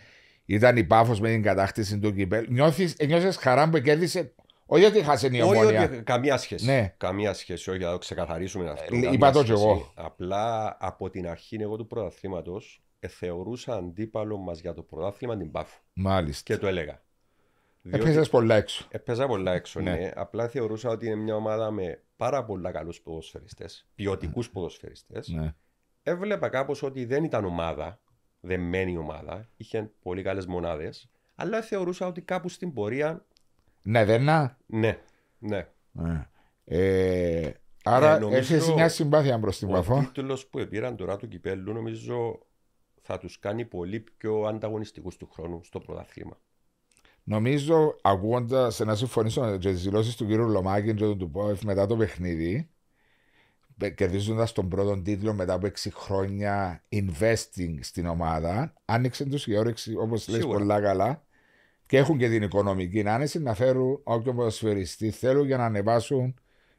Ήταν η πάφο με την κατάκτηση του κυπέλου. Νιώθεις ε, χαρά που κέρδισε. Όχι ότι χάσε η ομόνια. Όχι, καμία σχέση. Ναι. Καμία σχέση, όχι, να το ξεκαθαρίσουμε ε, αυτό. Ε, είπα το κι εγώ. Απλά από την αρχή εγώ του πρωταθλήματος ε, θεωρούσα αντίπαλο μας για το πρωτάθλημα την πάφο. Μάλιστα. Και το έλεγα. Έπαιζε πολλά έξω. Έπαιζα πολλά έξω, ναι. ναι. Απλά θεωρούσα ότι είναι μια ομάδα με πάρα πολλά καλούς ποδοσφαιριστές, ποιοτικούς ναι. ποδοσφαιριστές. Ναι. Έβλεπα κάπως ότι δεν ήταν ομάδα δεμένη ομάδα, είχε πολύ καλές μονάδες, αλλά θεωρούσα ότι κάπου στην πορεία. Ναι, δεν να. Ναι, ναι. ναι. Ε, άρα ε, έχεις μια συμπάθεια προς την Παφό. Ο τίτλος που επήραν τώρα του κυπέλου νομίζω θα τους κάνει πολύ πιο ανταγωνιστικούς του χρόνου στο πρωτάθλημα. Νομίζω, ακούγοντας να συμφωνήσω με τις δηλώσεις του κ. Λομάκη και του Πόεφ μετά το παιχνίδι, κερδίζοντας τον πρώτο τίτλο μετά από 6 χρόνια investing στην ομάδα, άνοιξε τους η όρεξη, όπω λέει πολλά καλά. Και έχουν και την οικονομική άνεση να φέρουν όποιο ποδοσφαιριστή θέλουν για να ανεβάσουν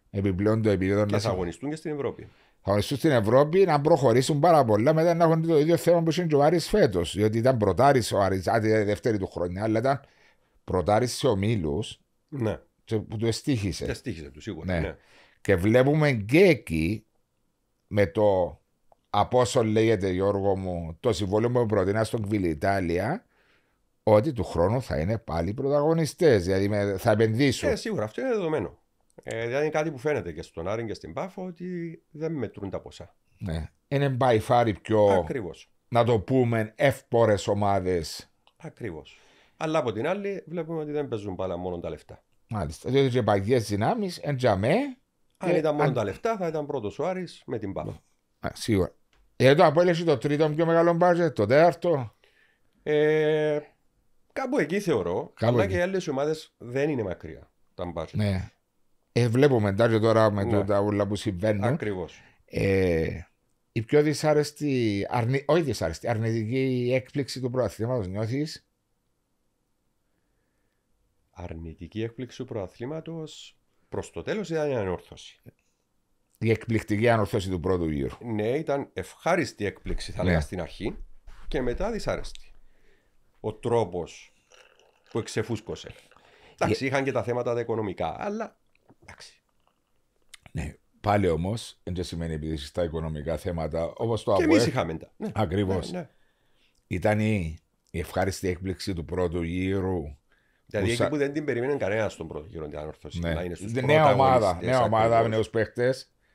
επιπλέον το επίπεδο. Και θα αγωνιστούν και στην Ευρώπη. Θα αγωνιστούν στην Ευρώπη να προχωρήσουν πάρα πολλά. Μετά να έχουν το ίδιο θέμα που είχε ο Άρης φέτος. Διότι ήταν πρωτάρης ο Άρης, άντε δεύτερη του χρονιά, αλλά ήταν πρωτάρης σε ομίλους. Ναι. Που του εστίχησε. Εστίχησε του σίγουρα. Ναι. ναι. Και βλέπουμε και εκεί με το από όσο λέγεται Γιώργο μου το συμβόλαιο που προτείνα στον Κβιλιτάλια ότι του χρόνου θα είναι πάλι πρωταγωνιστές. Δηλαδή θα επενδύσουν. Ε, σίγουρα αυτό είναι δεδομένο. Ε, δηλαδή είναι κάτι που φαίνεται και στον Άρη και στην Πάφο ότι δεν μετρούν τα ποσά. Ναι. Είναι by far πιο. Να το πούμε εύπορες ομάδες. Ακριβώς. Αλλά από την άλλη βλέπουμε ότι δεν παίζουν πάρα μόνο τα λεφτά. Μάλιστα. Διότι οι παγιέ δυνάμει, εντζαμέ, αν ε, ήταν μόνο τα λεφτά, θα ήταν πρώτος ο Άρης με την πάνω. Σίγουρα. Εδώ, το απόλυση το τρίτο πιο μεγάλο μπάζε, το τέταρτο. Ε, κάπου εκεί θεωρώ. Κάπου αλλά και οι άλλες ομάδες δεν είναι μακριά τα μπάζε. Ναι. Ε, βλέπουμε εντάξει τώρα με ναι. τα ούλα που συμβαίνουν. Ακριβώς. η πιο δυσάρεστη, αρνη, όχι δυσάρεστη, αρνητική έκπληξη του προαθλήματος νιώθεις. Αρνητική έκπληξη του προαθλήματος προς το τέλος ήταν η ανόρθωση. Η εκπληκτική ανόρθωση του πρώτου γύρου. Ναι, ήταν ευχάριστη έκπληξη, θα ναι. λέγαμε στην αρχή, και μετά δυσάρεστη. Ο τρόπος που εξεφούσκωσε. Εντάξει, είχαν και τα θέματα τα οικονομικά, αλλά εντάξει. Ναι, πάλι όμως, δεν σημαίνει επειδή στα οικονομικά θέματα, όπως το Και εμείς είχαμε τα. Ναι. Ακριβώς. Ναι, ήταν η, η ευχάριστη έκπληξη του πρώτου γύρου Δηλαδή εκεί που δεν την περίμενε κανένας στον πρώτο γύρο την ανόρθωση. Ναι. Νέα ομάδα, νέα ομάδα, νέους παίχτες.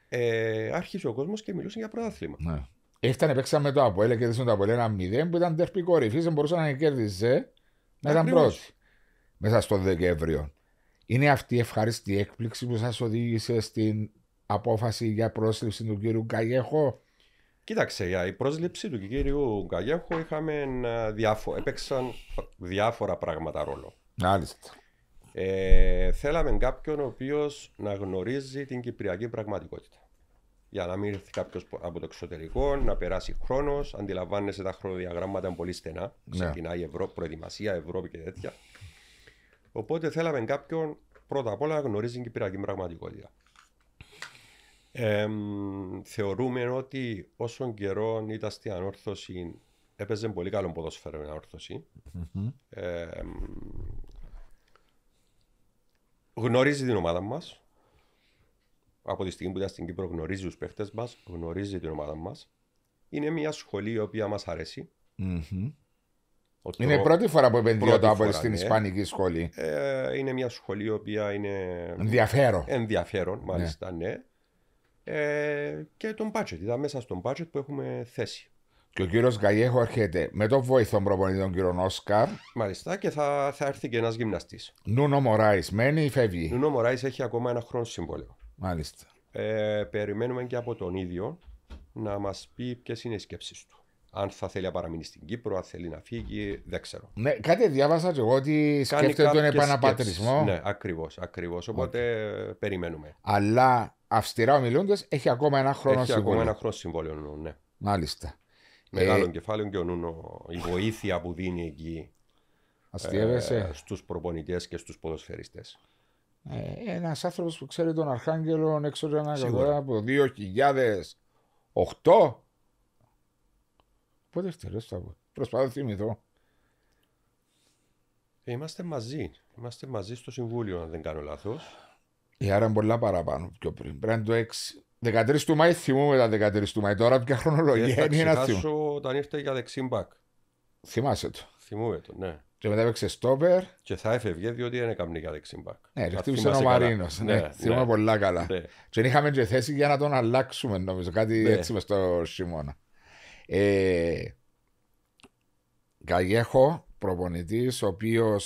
Ε, άρχισε ο κόσμος και μιλούσε για πρωτάθλημα. Ναι. Έφτανε, παίξαμε το Αποέλ και δεν το ένα μηδέν που ήταν τερπή κορυφής, δεν μπορούσε να κέρδιζε. Να ήταν πρώτη. Μέσα στο Δεκέμβριο. Είναι αυτή η ευχάριστη έκπληξη που σας οδήγησε στην απόφαση για πρόσληψη του κύριου Καγέχο. Κοίταξε, για η πρόσληψη του κύριου Καγιέχο είχαμε ε, διάφο... έπαιξαν διάφορα πράγματα ρόλο. Μάλιστα. Ε, θέλαμε κάποιον ο οποίος να γνωρίζει την κυπριακή πραγματικότητα. Για να μην έρθει κάποιος από το εξωτερικό, να περάσει χρόνος. Αντιλαμβάνεσαι τα χρονοδιαγράμματα πολύ στενά. Ναι. Ξεκινάει η Ευρώπη, προετοιμασία, Ευρώπη και τέτοια. Οπότε θέλαμε κάποιον πρώτα απ' όλα να γνωρίζει την κυπριακή πραγματικότητα. Ε, θεωρούμε ότι όσον καιρό ήταν στην ανόρθωση, έπαιζε πολύ καλό ποδοσφαίρο η ανόρθωση γνωρίζει την ομάδα μας. Από τη στιγμή που ήταν στην Κύπρο, γνωρίζει τους παίχτες μας, γνωρίζει την ομάδα μας. Είναι μια σχολή η οποία μας αρεσει Είναι η πρώτη φορά που επενδύω το από στην ναι. Ισπανική σχολή. Ε, είναι μια σχολή η οποία είναι. Ενδιαφέρον. Ενδιαφέρον, ναι. μάλιστα, ναι. Ε, και τον budget. Είδα μέσα στον budget που έχουμε θέσει. Και ο κύριος Γκαγιέχο έρχεται με τον βοηθό προπονητή τον κύριο Όσκαρ. Μάλιστα και θα, θα έρθει και ένας γυμναστής. Νούνο Μωράης, μένει ή φεύγει. Νούνο Μωράης έχει ακόμα ένα χρόνο συμβόλαιο. Μάλιστα. Ε, περιμένουμε και από τον ίδιο να μας πει ποιες είναι οι σκέψεις του. Αν θα θέλει να παραμείνει στην Κύπρο, αν θέλει να φύγει, δεν ξέρω. Ναι, κάτι διάβασα και εγώ ότι σκέφτεται τον επαναπατρισμό. Ναι, ακριβώς. Ακριβώς. Οπότε okay. Ε, περιμένουμε. Αλλά αυστηρά ομιλώντα, έχει ακόμα ένα χρόνο συμβόλαιο. Έχει ακόμα ένα χρόνο συμβόλαιο, ναι. Μάλιστα. Μεγάλο ε... κεφάλαιο και ο Νούνο. Η βοήθεια που δίνει εκεί ε, στους προπονητές και στους ποδοσφαιριστές. Ε, Ένας άνθρωπος που ξέρει τον Αρχάγγελο έξω από 2008. Πότε φταίρε θα πω. Προσπαθώ να θυμηθώ. Ε, είμαστε μαζί. Είμαστε μαζί στο Συμβούλιο, αν δεν κάνω λάθος. Η ε, άρα πολλά παραπάνω πιο πριν. Πρέπει το 13 του Μάη θυμούμε τα 13 του Μάη. Τώρα ποια ε, χρονολογία είναι ένα θυμό. Θα όταν ήρθε για δεξιμπακ. Θυμάσαι το. Θυμούμε το, ναι. Και μετά έπαιξε στόπερ. Και θα έφευγε διότι δεν για δεξιμπακ. Ναι, ρε χτύπησε ο Μαρίνος. Ναι, ναι, ναι, θυμάμαι ναι. πολλά καλά. Ναι. Και είχαμε και θέση για να τον αλλάξουμε νομίζω. Κάτι ναι. έτσι μες στο χειμώνα. Ε, Καγέχο, προπονητής, ο οποίος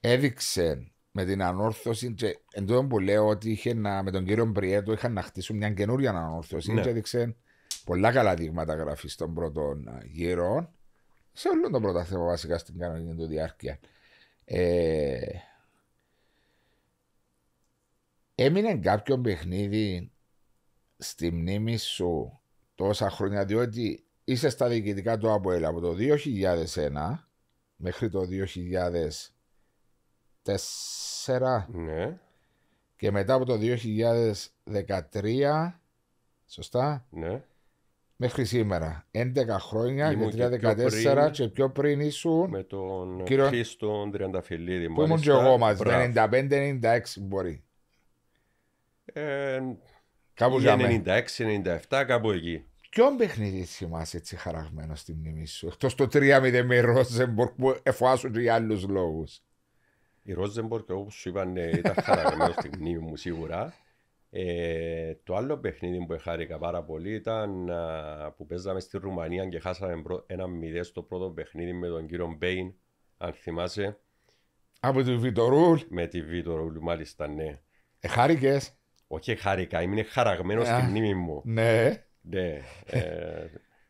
έδειξε με την ανόρθωση. Και εν τω που λέω ότι είχε να, με τον κύριο Μπριέτο είχαν να χτίσουν μια καινούρια ανόρθωση. Ναι. Και έδειξε πολλά καλά δείγματα γραφής των πρώτων γύρων. Σε όλο τον πρωτάθλημα βασικά στην κανονική του διάρκεια. Ε, έμεινε κάποιο παιχνίδι στη μνήμη σου τόσα χρόνια διότι είσαι στα διοικητικά του Αποέλ από το 2001 μέχρι το 2000 ναι. Και μετά από το 2013, σωστά, ναι. μέχρι σήμερα, 11 χρόνια Ήμουν και 3-14 και, και πιο πριν ήσουν με τον κύριο... Χίστον Τριανταφυλλίδη που ήμουν και εγώ μαζί, 95-96 μπορεί. Ε, κάπου 96-97 ναι, κάπου εκεί. Ποιον παιχνίδι θυμάσαι έτσι χαραγμένο στη μνήμη σου, εκτός το 3-0 με Ρόζεμπορκ που εφάσουν για άλλους λόγους. Η Ρόζεμπορκ, όπως σου είπα, ναι, ήταν χαραγμένος στη μνήμη μου σίγουρα. Ε, το άλλο παιχνίδι που χάρηκα πάρα πολύ ήταν α, που παίζαμε στη Ρουμανία και χάσαμε ένα μηδέ στο πρώτο παιχνίδι με τον κύριο Μπέιν, αν θυμάσαι. Από τη Βιτορούλ. Με τη Βιτορούλ, μάλιστα, ναι. Ε, χάρηκε. Όχι, χάρηκα. Ήμουν χαραγμένος στη μνήμη μου. Ναι. ναι ε,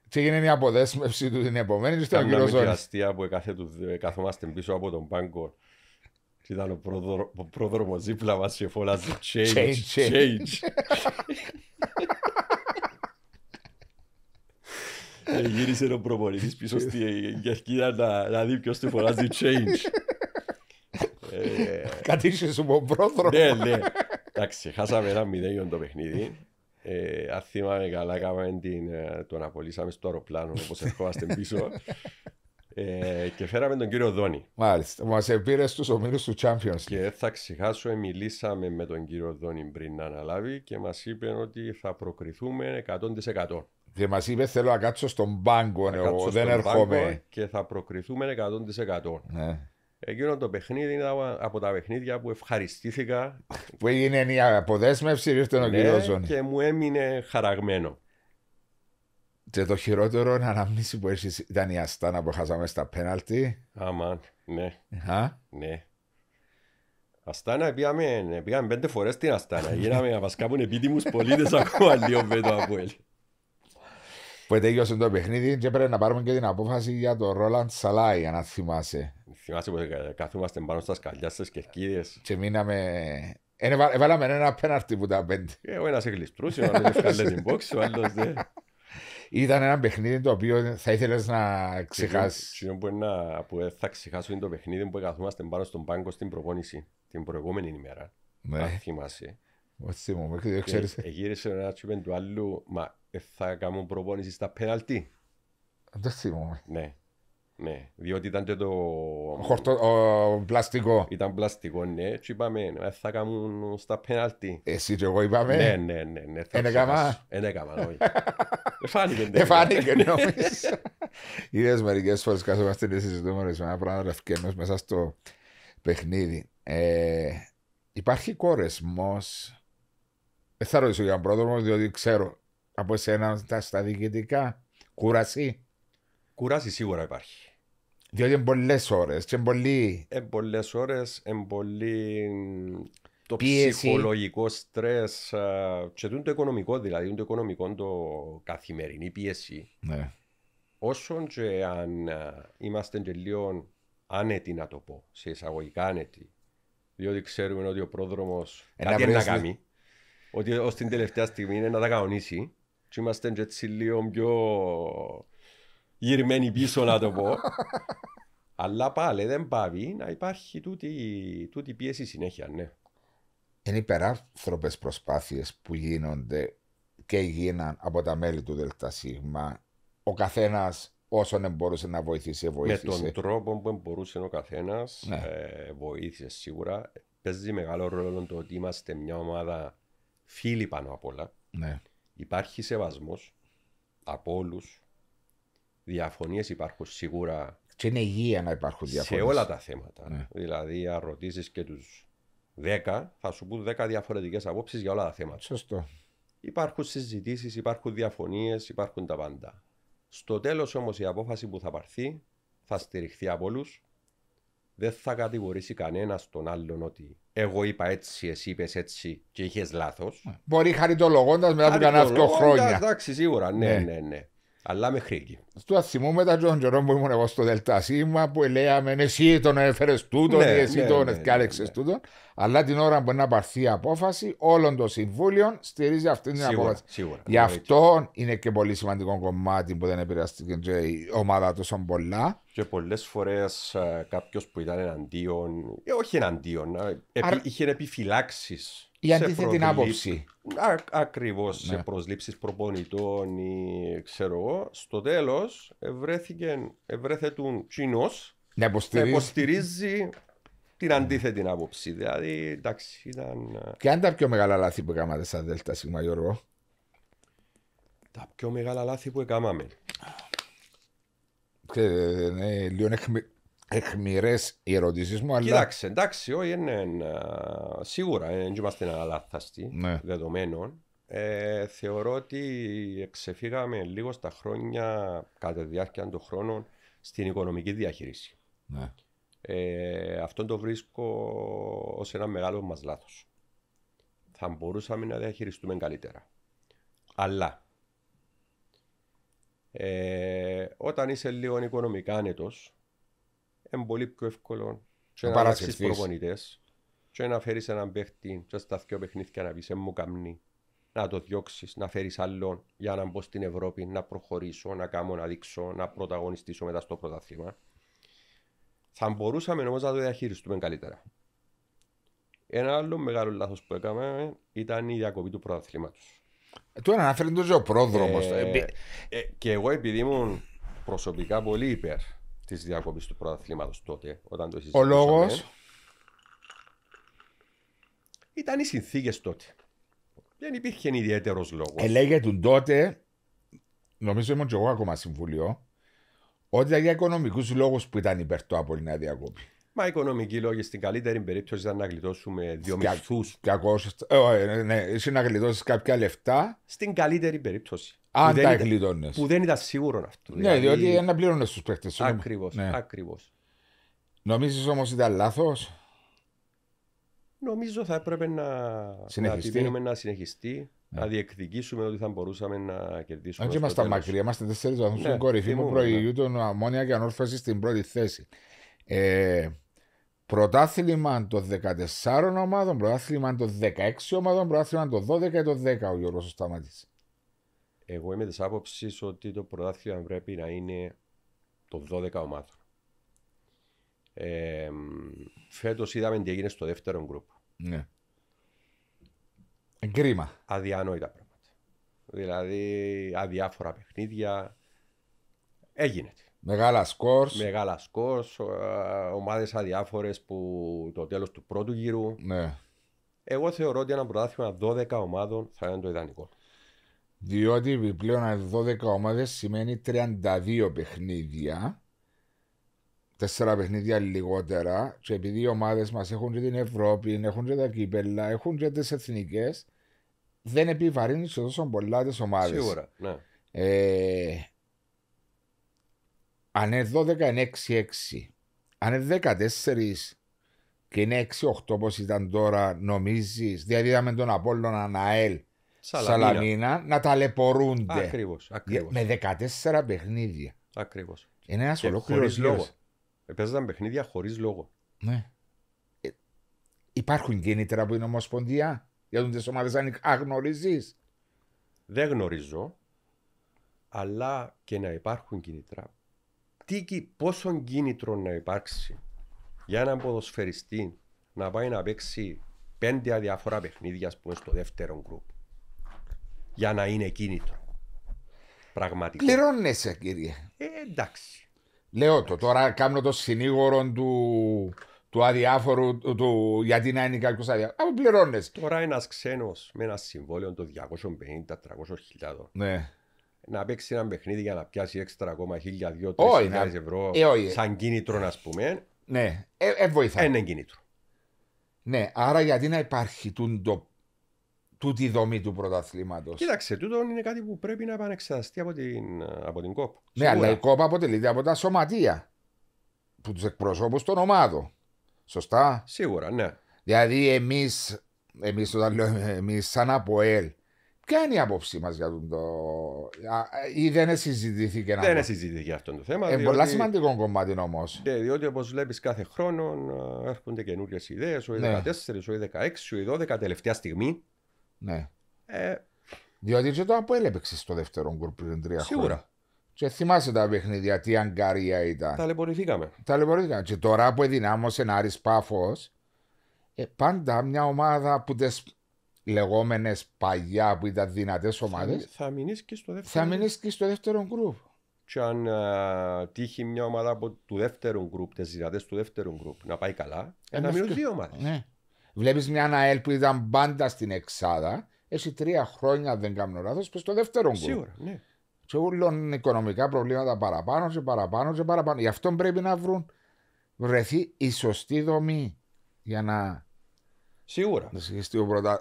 Τι έγινε η αποδέσμευση του την επομένη στο κύριο Ζώνη. μια που καθόμαστε πίσω από τον πάγκο ήταν ο, πρόδρομο πρόδρομος δίπλα μας και φόλασε change, change. change. Ε, γύρισε ο προπονητής πίσω στη γερκίδα να, να δει ποιος του φωνάζει change. Κατήσε σου μόνο πρόδρομος. Ναι, ναι. Εντάξει, χάσαμε ένα μηδέγιο το παιχνίδι. Ε, αν θυμάμαι καλά, κάμαμε την, ε, τον απολύσαμε στο αεροπλάνο όπως ερχόμαστε πίσω ε, και φέραμε τον κύριο Δόνη. Μάλιστα. Μας επήρε στους ομίλους του Champions League. Και θα ξεχάσω, μιλήσαμε με τον κύριο Δόνη πριν να αναλάβει και μας είπε ότι θα προκριθούμε 100%. Και μας είπε: Θέλω να κάτσω στον πάγκο, εγώ δεν έρχομαι. Και θα προκριθούμε 100%. Ναι. Εκείνο το παιχνίδι ήταν από τα παιχνίδια που ευχαριστήθηκα. που έγινε η αποδέσμευση, ήρθε ο ναι, κύριος Δόνη. Και μου έμεινε χαραγμένο. Και το χειρότερο αναμνήση που έχεις ήταν η Αστάνα που χάσαμε στα πέναλτι. Αμάν, ναι. Α? Ναι. Αστάνα πήγαμε, ναι, πήγαμε πέντε φορές στην Αστάνα. Γίναμε να μας είναι επίτιμους πολίτες ακόμα λίγο με το Αποέλ. Που τελειώσε το παιχνίδι και πρέπει να πάρουμε και την απόφαση για τον Ρόλαντ Σαλάι, αν θυμάσαι. Θυμάσαι που καθόμαστε πάνω στα σκαλιά στις κερκίδες. Και μείναμε Έβαλαμε ε, ναι, ε, ένα πέναρτι που τα πέντε. Ε, ο ένας εγλιστρούσε, ο άλλος έφυγαλε την πόξη, ο άλλος δεν ήταν ένα παιχνίδι το οποίο θα ήθελες να ξεχάσει. Το που, που θα ξεχάσω είναι το παιχνίδι που καθόμαστε πάνω στον πάγκο στην προπόνηση την προηγούμενη ημέρα. Ναι. Αν θυμάσαι. Όχι, μου δεν ε, ξέρεις. Εγύρισε ένα τσιμπεν του άλλου, μα ε, θα κάνουν προπόνηση στα πέναλτι. Δεν θυμάμαι. Ναι. Ναι, διότι ήταν και το... Χορτο... Ο... Πλαστικό. Ήταν πλαστικό, ναι. Και είπαμε, ε, θα κάνουν στα πέναλτι. Εσύ και εγώ είπαμε. Ναι, ναι, ναι. ναι Ενέκαμα. Ενέκαμα, όχι. Εφάνηκε. Ναι. Εφάνηκε, όμως. Είδες μερικές φορές καθόμαστε και συζητούμε με ένα πράγμα ρευκένος μέσα στο παιχνίδι. Ε, υπάρχει κορεσμός. Δεν θα ρωτήσω για πρόδρομο, διότι ξέρω από εσένα στα διοικητικά. Κούραση. Κουράση σίγουρα υπάρχει. Διότι είναι πολλές ώρες. Είναι πολύ... Είναι πολλές ώρες, είναι πολύ. Το ψυχολογικό στρες και το οικονομικό, δηλαδή το οικονομικό, το καθημερινή πίεση. Ναι. Όσον και αν είμαστε τελείω λίγο άνετοι, να το πω, σε εισαγωγικά άνετοι, διότι ξέρουμε ότι ο πρόδρομος ε, κάτι είναι να κάνει, ότι ως την τελευταία στιγμή είναι να τα κανονίσει, και είμαστε έτσι λίγο πιο γυρμένη πίσω να το πω. Αλλά πάλι δεν πάβει να υπάρχει τούτη, τούτη πίεση συνέχεια, ναι. Είναι υπεράνθρωπες προσπάθειες που γίνονται και γίναν από τα μέλη του ΔΣ. Ο καθένας όσον μπορούσε να βοηθήσει, βοήθησε. Με τον τρόπο που μπορούσε ο καθένας, ναι. Ε, βοήθησε σίγουρα. Παίζει μεγάλο ρόλο το ότι είμαστε μια ομάδα φίλοι πάνω απ' όλα. Ναι. Υπάρχει σεβασμός από όλους διαφωνίες υπάρχουν σίγουρα. Και είναι υγεία να υπάρχουν διαφωνίε. Σε όλα τα θέματα. Ναι. Δηλαδή, αν ρωτήσεις και τους 10, θα σου πούν 10 διαφορετικές απόψεις για όλα τα θέματα. Σωστό. Υπάρχουν συζητήσεις, υπάρχουν διαφωνίες, υπάρχουν τα πάντα. Στο τέλος όμως η απόφαση που θα πάρθει θα στηριχθεί από όλους. Δεν θα κατηγορήσει κανένας τον άλλον ότι εγώ είπα έτσι, εσύ είπες έτσι και είχες λάθος. Ναι. Μπορεί χαριτολογώντας μετά από κανένα δύο χρόνια. Εντάξει, σίγουρα, ναι, ναι, ναι. ναι. Αλλά με εκεί. Στο ασημού τα τον τζον που ήμουν εγώ στο Δελτα που λέγαμε «Ναι, εσύ τον έφερες τούτο, ναι, εσύ ναι, τον ναι, ναι, ναι, τούτον. Αλλά την ώρα που να πάρθει η απόφαση όλων των συμβούλων στηρίζει αυτή την σίγουρα, απόφαση. Σίγουρα, Γι' αυτό είναι και πολύ σημαντικό κομμάτι που δεν επηρεάστηκε η ομάδα τόσο πολλά. Και πολλές φορές ε, κάποιος που ήταν εναντίον, ε, όχι εναντίον, ε, είχε επιφυλάξεις η αντίθετη άποψη. Ακριβώς σε προσλήψεις προπονητών ή ξέρω εγώ. Στο τέλος ευρέθηκαν κοινό να υποστηρίζει την αντίθετη άποψη. Δηλαδή, εντάξει, ήταν. Ποια είναι τα πιο μεγάλα λάθη που έκαναμε στα Δέλτα Σίγμα, Γιώργο. Τα πιο μεγάλα λάθη που έκαναμε. Ξέρετε, είναι λίγο εχμηρέ ερωτήσεις μου. Αλλά... Κοιτάξτε, εντάξει, όχι, είναι, σίγουρα ε, δεν είμαστε λάθαστοι, ναι. δεδομένων. Ε, θεωρώ ότι ξεφύγαμε λίγο στα χρόνια, κατά τη διάρκεια των χρόνων, στην οικονομική διαχείριση. Ναι. Ε, αυτό το βρίσκω ως ένα μεγάλο μας λάθος. Θα μπορούσαμε να διαχειριστούμε καλύτερα. Αλλά όταν είσαι λίγο οικονομικά άνετος είναι πολύ πιο εύκολο και να αλλάξεις προπονητές και να φέρεις έναν παίχτη και στα δυο παιχνίδια να πεις μου καμνή να το διώξεις, να φέρεις άλλον για να μπω στην Ευρώπη, να προχωρήσω, να κάνω, να δείξω, να πρωταγωνιστήσω μετά στο πρωταθλήμα. Θα μπορούσαμε όμως να το διαχειριστούμε καλύτερα. Ένα άλλο μεγάλο λάθος που έκαμε ήταν η διακοπή του πρωταθλήματος. Ε, του αναφέρει το ο πρόδρομο. Ε, ε, ε, και εγώ επειδή ήμουν προσωπικά πολύ υπέρ της διακοπής του πρωταθλήματο τότε. Όταν το Ο λόγος. Ήταν οι συνθήκες τότε. Δεν υπήρχε ιδιαίτερος λόγος. Ελέγεται τότε, νομίζω ήμουν και εγώ ακόμα συμβουλίο, ότι ήταν για οικονομικούς λόγους που ήταν υπέρ του από να διακόπη. Μα οικονομικοί λόγοι στην καλύτερη περίπτωση ήταν να γλιτώσουμε δύο μισθού. Ε, ε, ναι, εσύ να γλιτώσεις κάποια λεφτά. Στην καλύτερη περίπτωση. Αν τα Που δεν ήταν σίγουρο αυτό. Ναι, δηλαδή... διότι δεν πλήρωνε του παίχτε. Ακριβώς. Ναι. Ακριβώς. Νομίζεις όμως ήταν λάθος. Νομίζω θα έπρεπε να, συνεχιστεί. να να συνεχιστεί, ναι. να διεκδικήσουμε ότι θα μπορούσαμε να κερδίσουμε. Αν και μακριά, είμαστε τέσσερις βαθμούς ναι, στην κορυφή μου προηγού ναι. τον Αμόνια και στην πρώτη θέση. Ε, πρωτάθλημα των 14 ομάδων, πρωτάθλημα των 16 ομάδων, πρωτάθλημα των 12 και των 10 ο Γιώργος σταματήσει εγώ είμαι της άποψης ότι το πρωτάθλημα πρέπει να είναι το 12 ομάδων. Ε, Φέτος είδαμε τι έγινε στο δεύτερο γκρουπ. Ναι. Εγκρίμα. Αδιανόητα πράγματα. Δηλαδή αδιάφορα παιχνίδια. Έγινε. Μεγάλα σκορ. Μεγάλα σκορ. Ομάδες αδιάφορες που το τέλος του πρώτου γύρου. Ναι. Εγώ θεωρώ ότι ένα πρωτάθλημα 12 ομάδων θα είναι το ιδανικό. Διότι επιπλέον 12 ομάδες σημαίνει 32 παιχνίδια. Τέσσερα παιχνίδια λιγότερα. Και επειδή οι ομάδες μας έχουν και την Ευρώπη, έχουν και τα κύπελα, έχουν και τις εθνικές, δεν επιβαρύνει σε τόσο πολλά τις ομάδες. Σίγουρα. Ναι. Ε, αν είναι 12, είναι 6-6. Αν είναι 14 και είναι 6-8 όπως ήταν τώρα, νομίζεις. Δηλαδή είδαμε τον Απόλλωνα Ναέλ Σαλαμίνα, να ταλαιπωρούνται. Ακριβώς. Με 14 παιχνίδια. Ακριβώς. Είναι ένας ολόκληρος λόγο. Παίζαν παιχνίδια χωρίς λόγο. Ναι. Ε, υπάρχουν κίνητρα από την Ομοσπονδία για τι ομάδες αν αγνωρίζεις. Δεν γνωρίζω, αλλά και να υπάρχουν κίνητρα. Τι, πόσο κίνητρο να υπάρξει για έναν ποδοσφαιριστή να πάει να παίξει πέντε αδιάφορα παιχνίδια, ας πούμε, στο δεύτερο γκρουπ για να είναι κίνητο. πραγματικά. Πληρώνεσαι, κύριε. Ε, εντάξει. Λέω το. Τώρα κάνω το συνήγορο του, του αδιάφορου, του, του, γιατί να είναι κάποιος αδιάφορος. Από πληρώνε. Τώρα ένας ξένος με ένα συμβόλαιο των 250 300000 Ναι να παίξει ένα παιχνίδι για να πιάσει έξτρα ακόμα χίλια, δυο, τρεις ευρώ ε, σαν κίνητρο να πούμε. Ναι, ε, ε βοηθάει. Ε, είναι κίνητρο. Ναι, άρα γιατί να υπάρχει το τούτη δομή του πρωταθλήματος. Κοίταξε, τούτο είναι κάτι που πρέπει να επανεξεταστεί από την, ε, από την ΚΟΠ. Ναι, αλλά η ΚΟΠ αποτελείται από τα σωματεία που τους εκπροσώπους των ομάδων. Σωστά. Σίγουρα, ναι. Δηλαδή, εμείς, εμείς όταν λέω εμείς, σαν ΑΠΟΕΛ, ποια είναι η άποψή μας για τον. Το... ή δεν συζητήθηκε να. Δεν συζητήθηκε αυτό το θέμα. Είναι πολύ σημαντικό κομμάτι όμως. Ναι, διότι όπως βλέπεις κάθε χρόνο ε, έρχονται καινούριες ιδέες, ο 14, ναι. ο 16, ο 12 τελευταία στιγμή. Ναι. Ε, Διότι και το Αποέλ στο δεύτερο γκρουπ πριν τρία σίγουρα. Και θυμάσαι τα παιχνίδια, τι αγκαρία ήταν. Ταλαιπωρηθήκαμε. Ταλαιπωρηθήκαμε. Και τώρα που εδυνάμωσε ένα Άρης Πάφος, ε, πάντα μια ομάδα που τις λεγόμενε παλιά που ήταν δυνατές ομάδες. Θα, θα μείνεις και στο δεύτερο. Θα μείνεις και στο δεύτερο γκρουπ. Και αν α, τύχει μια ομάδα από του δεύτερου γκρουπ, τι δυνατές του δεύτερου γκρουπ, να πάει καλά, ε, να δύο ομάδε. Ναι. Βλέπεις μια ΑΕΛ που ήταν πάντα στην Εξάδα, έχει τρία χρόνια, δεν κάνω λάθος, προ στο δεύτερο γκολ. Σίγουρα, ναι. Και όλων οικονομικά προβλήματα παραπάνω και παραπάνω και παραπάνω. Γι' αυτό πρέπει να βρουν βρεθεί η σωστή δομή για να. Σίγουρα.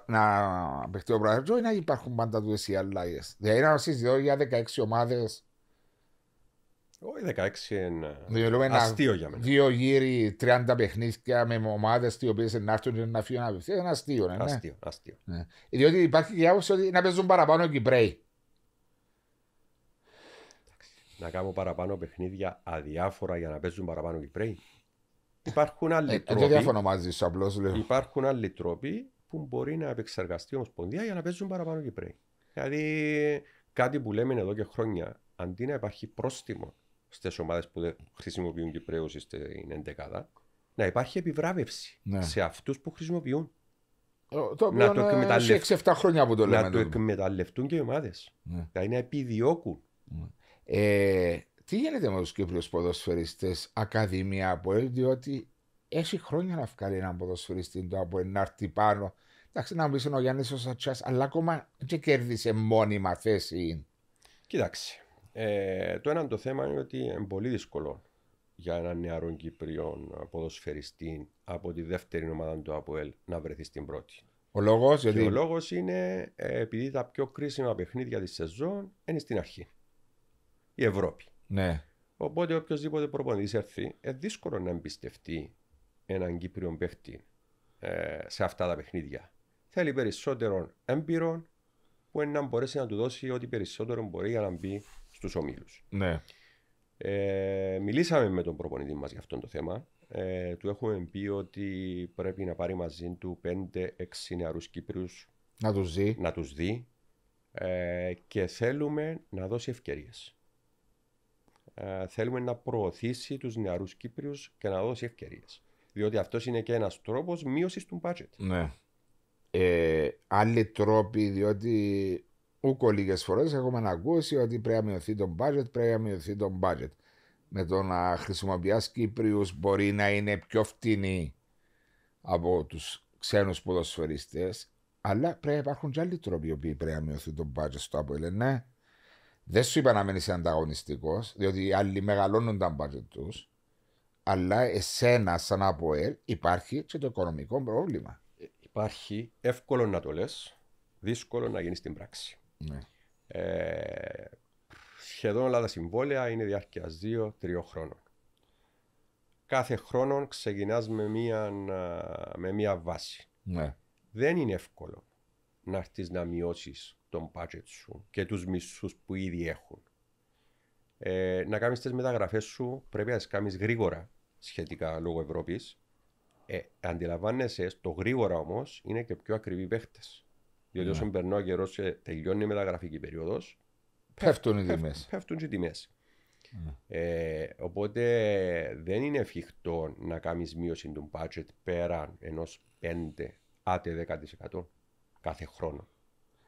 Να, παιχτεί ο πρωταθλητή, να υπάρχουν πάντα του οι αλλαγέ. Δηλαδή, να συζητώ για 16 ομάδες όχι, 16 είναι αστείο για μένα. Δύο γύρι, 30 παιχνίδια με ομάδες οι οποίες να έρθουν και να φύγουν Είναι αστείο, ναι, ναι. Αστείο, αστείο. Ναι. Διότι υπάρχει και άποψη ότι να παίζουν παραπάνω οι Κυπρέοι. Να κάνω παραπάνω παιχνίδια αδιάφορα για να παίζουν παραπάνω Κυπρέοι. Υπάρχουν άλλοι ε, τρόποι. Δεν διαφωνώ μαζί σου, απλώς Υπάρχουν άλλοι τρόποι που μπορεί να επεξεργαστεί η Ομοσπονδία για να παίζουν παραπάνω Κυπρέοι. Δηλαδή, κάτι που λέμε εδώ και χρόνια, αντί να υπάρχει πρόστιμο στις ομάδες που χρησιμοποιούν Κυπρέους στην εντεκάδα να υπάρχει επιβράβευση ναι. σε αυτούς που χρησιμοποιούν. Ε, το να το εκμεταλλευτούν. 6-7 χρόνια που το λέμε. Να το εκμεταλλευτούν και οι ομάδες. Ναι. Δηλαδή να επιδιώκουν. Ναι. Ε, τι γίνεται με τους Κύπριου ποδοσφαιριστές Ακαδημία από ελ, διότι έχει χρόνια να βγάλει έναν ποδοσφαιριστή το από ένα έρθει πάνω. Εντάξει, να μπει ο Γιάννης ο Σατσιά, αλλά ακόμα και κέρδισε μόνιμα θέση. Κοιτάξτε. Ε, το ένα το θέμα είναι ότι είναι πολύ δύσκολο για έναν νεαρό Κύπριο ποδοσφαιριστή από τη δεύτερη ομάδα του ΑΠΟΕΛ να βρεθεί στην πρώτη. Ο λόγος γιατί... είναι ε, επειδή τα πιο κρίσιμα παιχνίδια της σεζόν είναι στην αρχή. Η Ευρώπη. Ναι. Οπότε οποιοδήποτε προπονητής έρθει, είναι δύσκολο να εμπιστευτεί έναν Κύπριο παίχτη ε, σε αυτά τα παιχνίδια. Θέλει περισσότερων έμπειρων που είναι να μπορέσει να του δώσει ό,τι περισσότερο μπορεί για να μπει στους ομίλους. Ναι. Ε, μιλήσαμε με τον προπονητή μας για αυτό το θέμα. Ε, του έχουμε πει ότι πρέπει να πάρει μαζί του 5-6 νεαρούς Κύπριους να τους δει, να τους δει ε, και θέλουμε να δώσει ευκαιρίες. Ε, θέλουμε να προωθήσει τους νεαρούς Κύπριους και να δώσει ευκαιρίες. Διότι αυτός είναι και ένας τρόπος μείωσης του budget. Ναι. Ε, άλλοι τρόποι, διότι ούκο λίγες φορές έχουμε ακούσει ότι πρέπει να μειωθεί το budget, πρέπει να μειωθεί το budget. Με το να χρησιμοποιεί Κύπριους μπορεί να είναι πιο φτηνή από τους ξένους ποδοσφαιριστές, αλλά πρέπει να υπάρχουν και άλλοι τρόποι που πρέπει να μειωθεί το budget στο Αποέλ. Ε, ναι, δεν σου είπα να μείνει ανταγωνιστικός, διότι οι άλλοι μεγαλώνουν τα budget τους. Αλλά εσένα, σαν Αποέλ, υπάρχει και το οικονομικό πρόβλημα. Ε, υπάρχει εύκολο να το λες, δύσκολο να γίνει στην πράξη. Ναι. Ε, σχεδόν όλα τα συμβόλαια είναι διάρκεια 2-3 χρόνων. Κάθε χρόνο ξεκινάς με, μία, με μία βάση. Ναι. Δεν είναι εύκολο να έρθεις να μειώσεις τον budget σου και τους μισθούς που ήδη έχουν. Ε, να κάνεις τις μεταγραφές σου πρέπει να τις κάνεις γρήγορα σχετικά λόγω Ευρώπης. Ε, αντιλαμβάνεσαι, το γρήγορα όμως είναι και πιο ακριβή παίχτε. Διότι όσο ναι. περνά ο καιρός και τελειώνει η μεταγραφική περίοδος, πέφτουν οι τιμές. Πέφτουν οι τιμές. Ναι. Ε, οπότε δεν είναι εφικτό να κάνεις μείωση του budget πέραν ενός 5 άτε 10% κάθε χρόνο.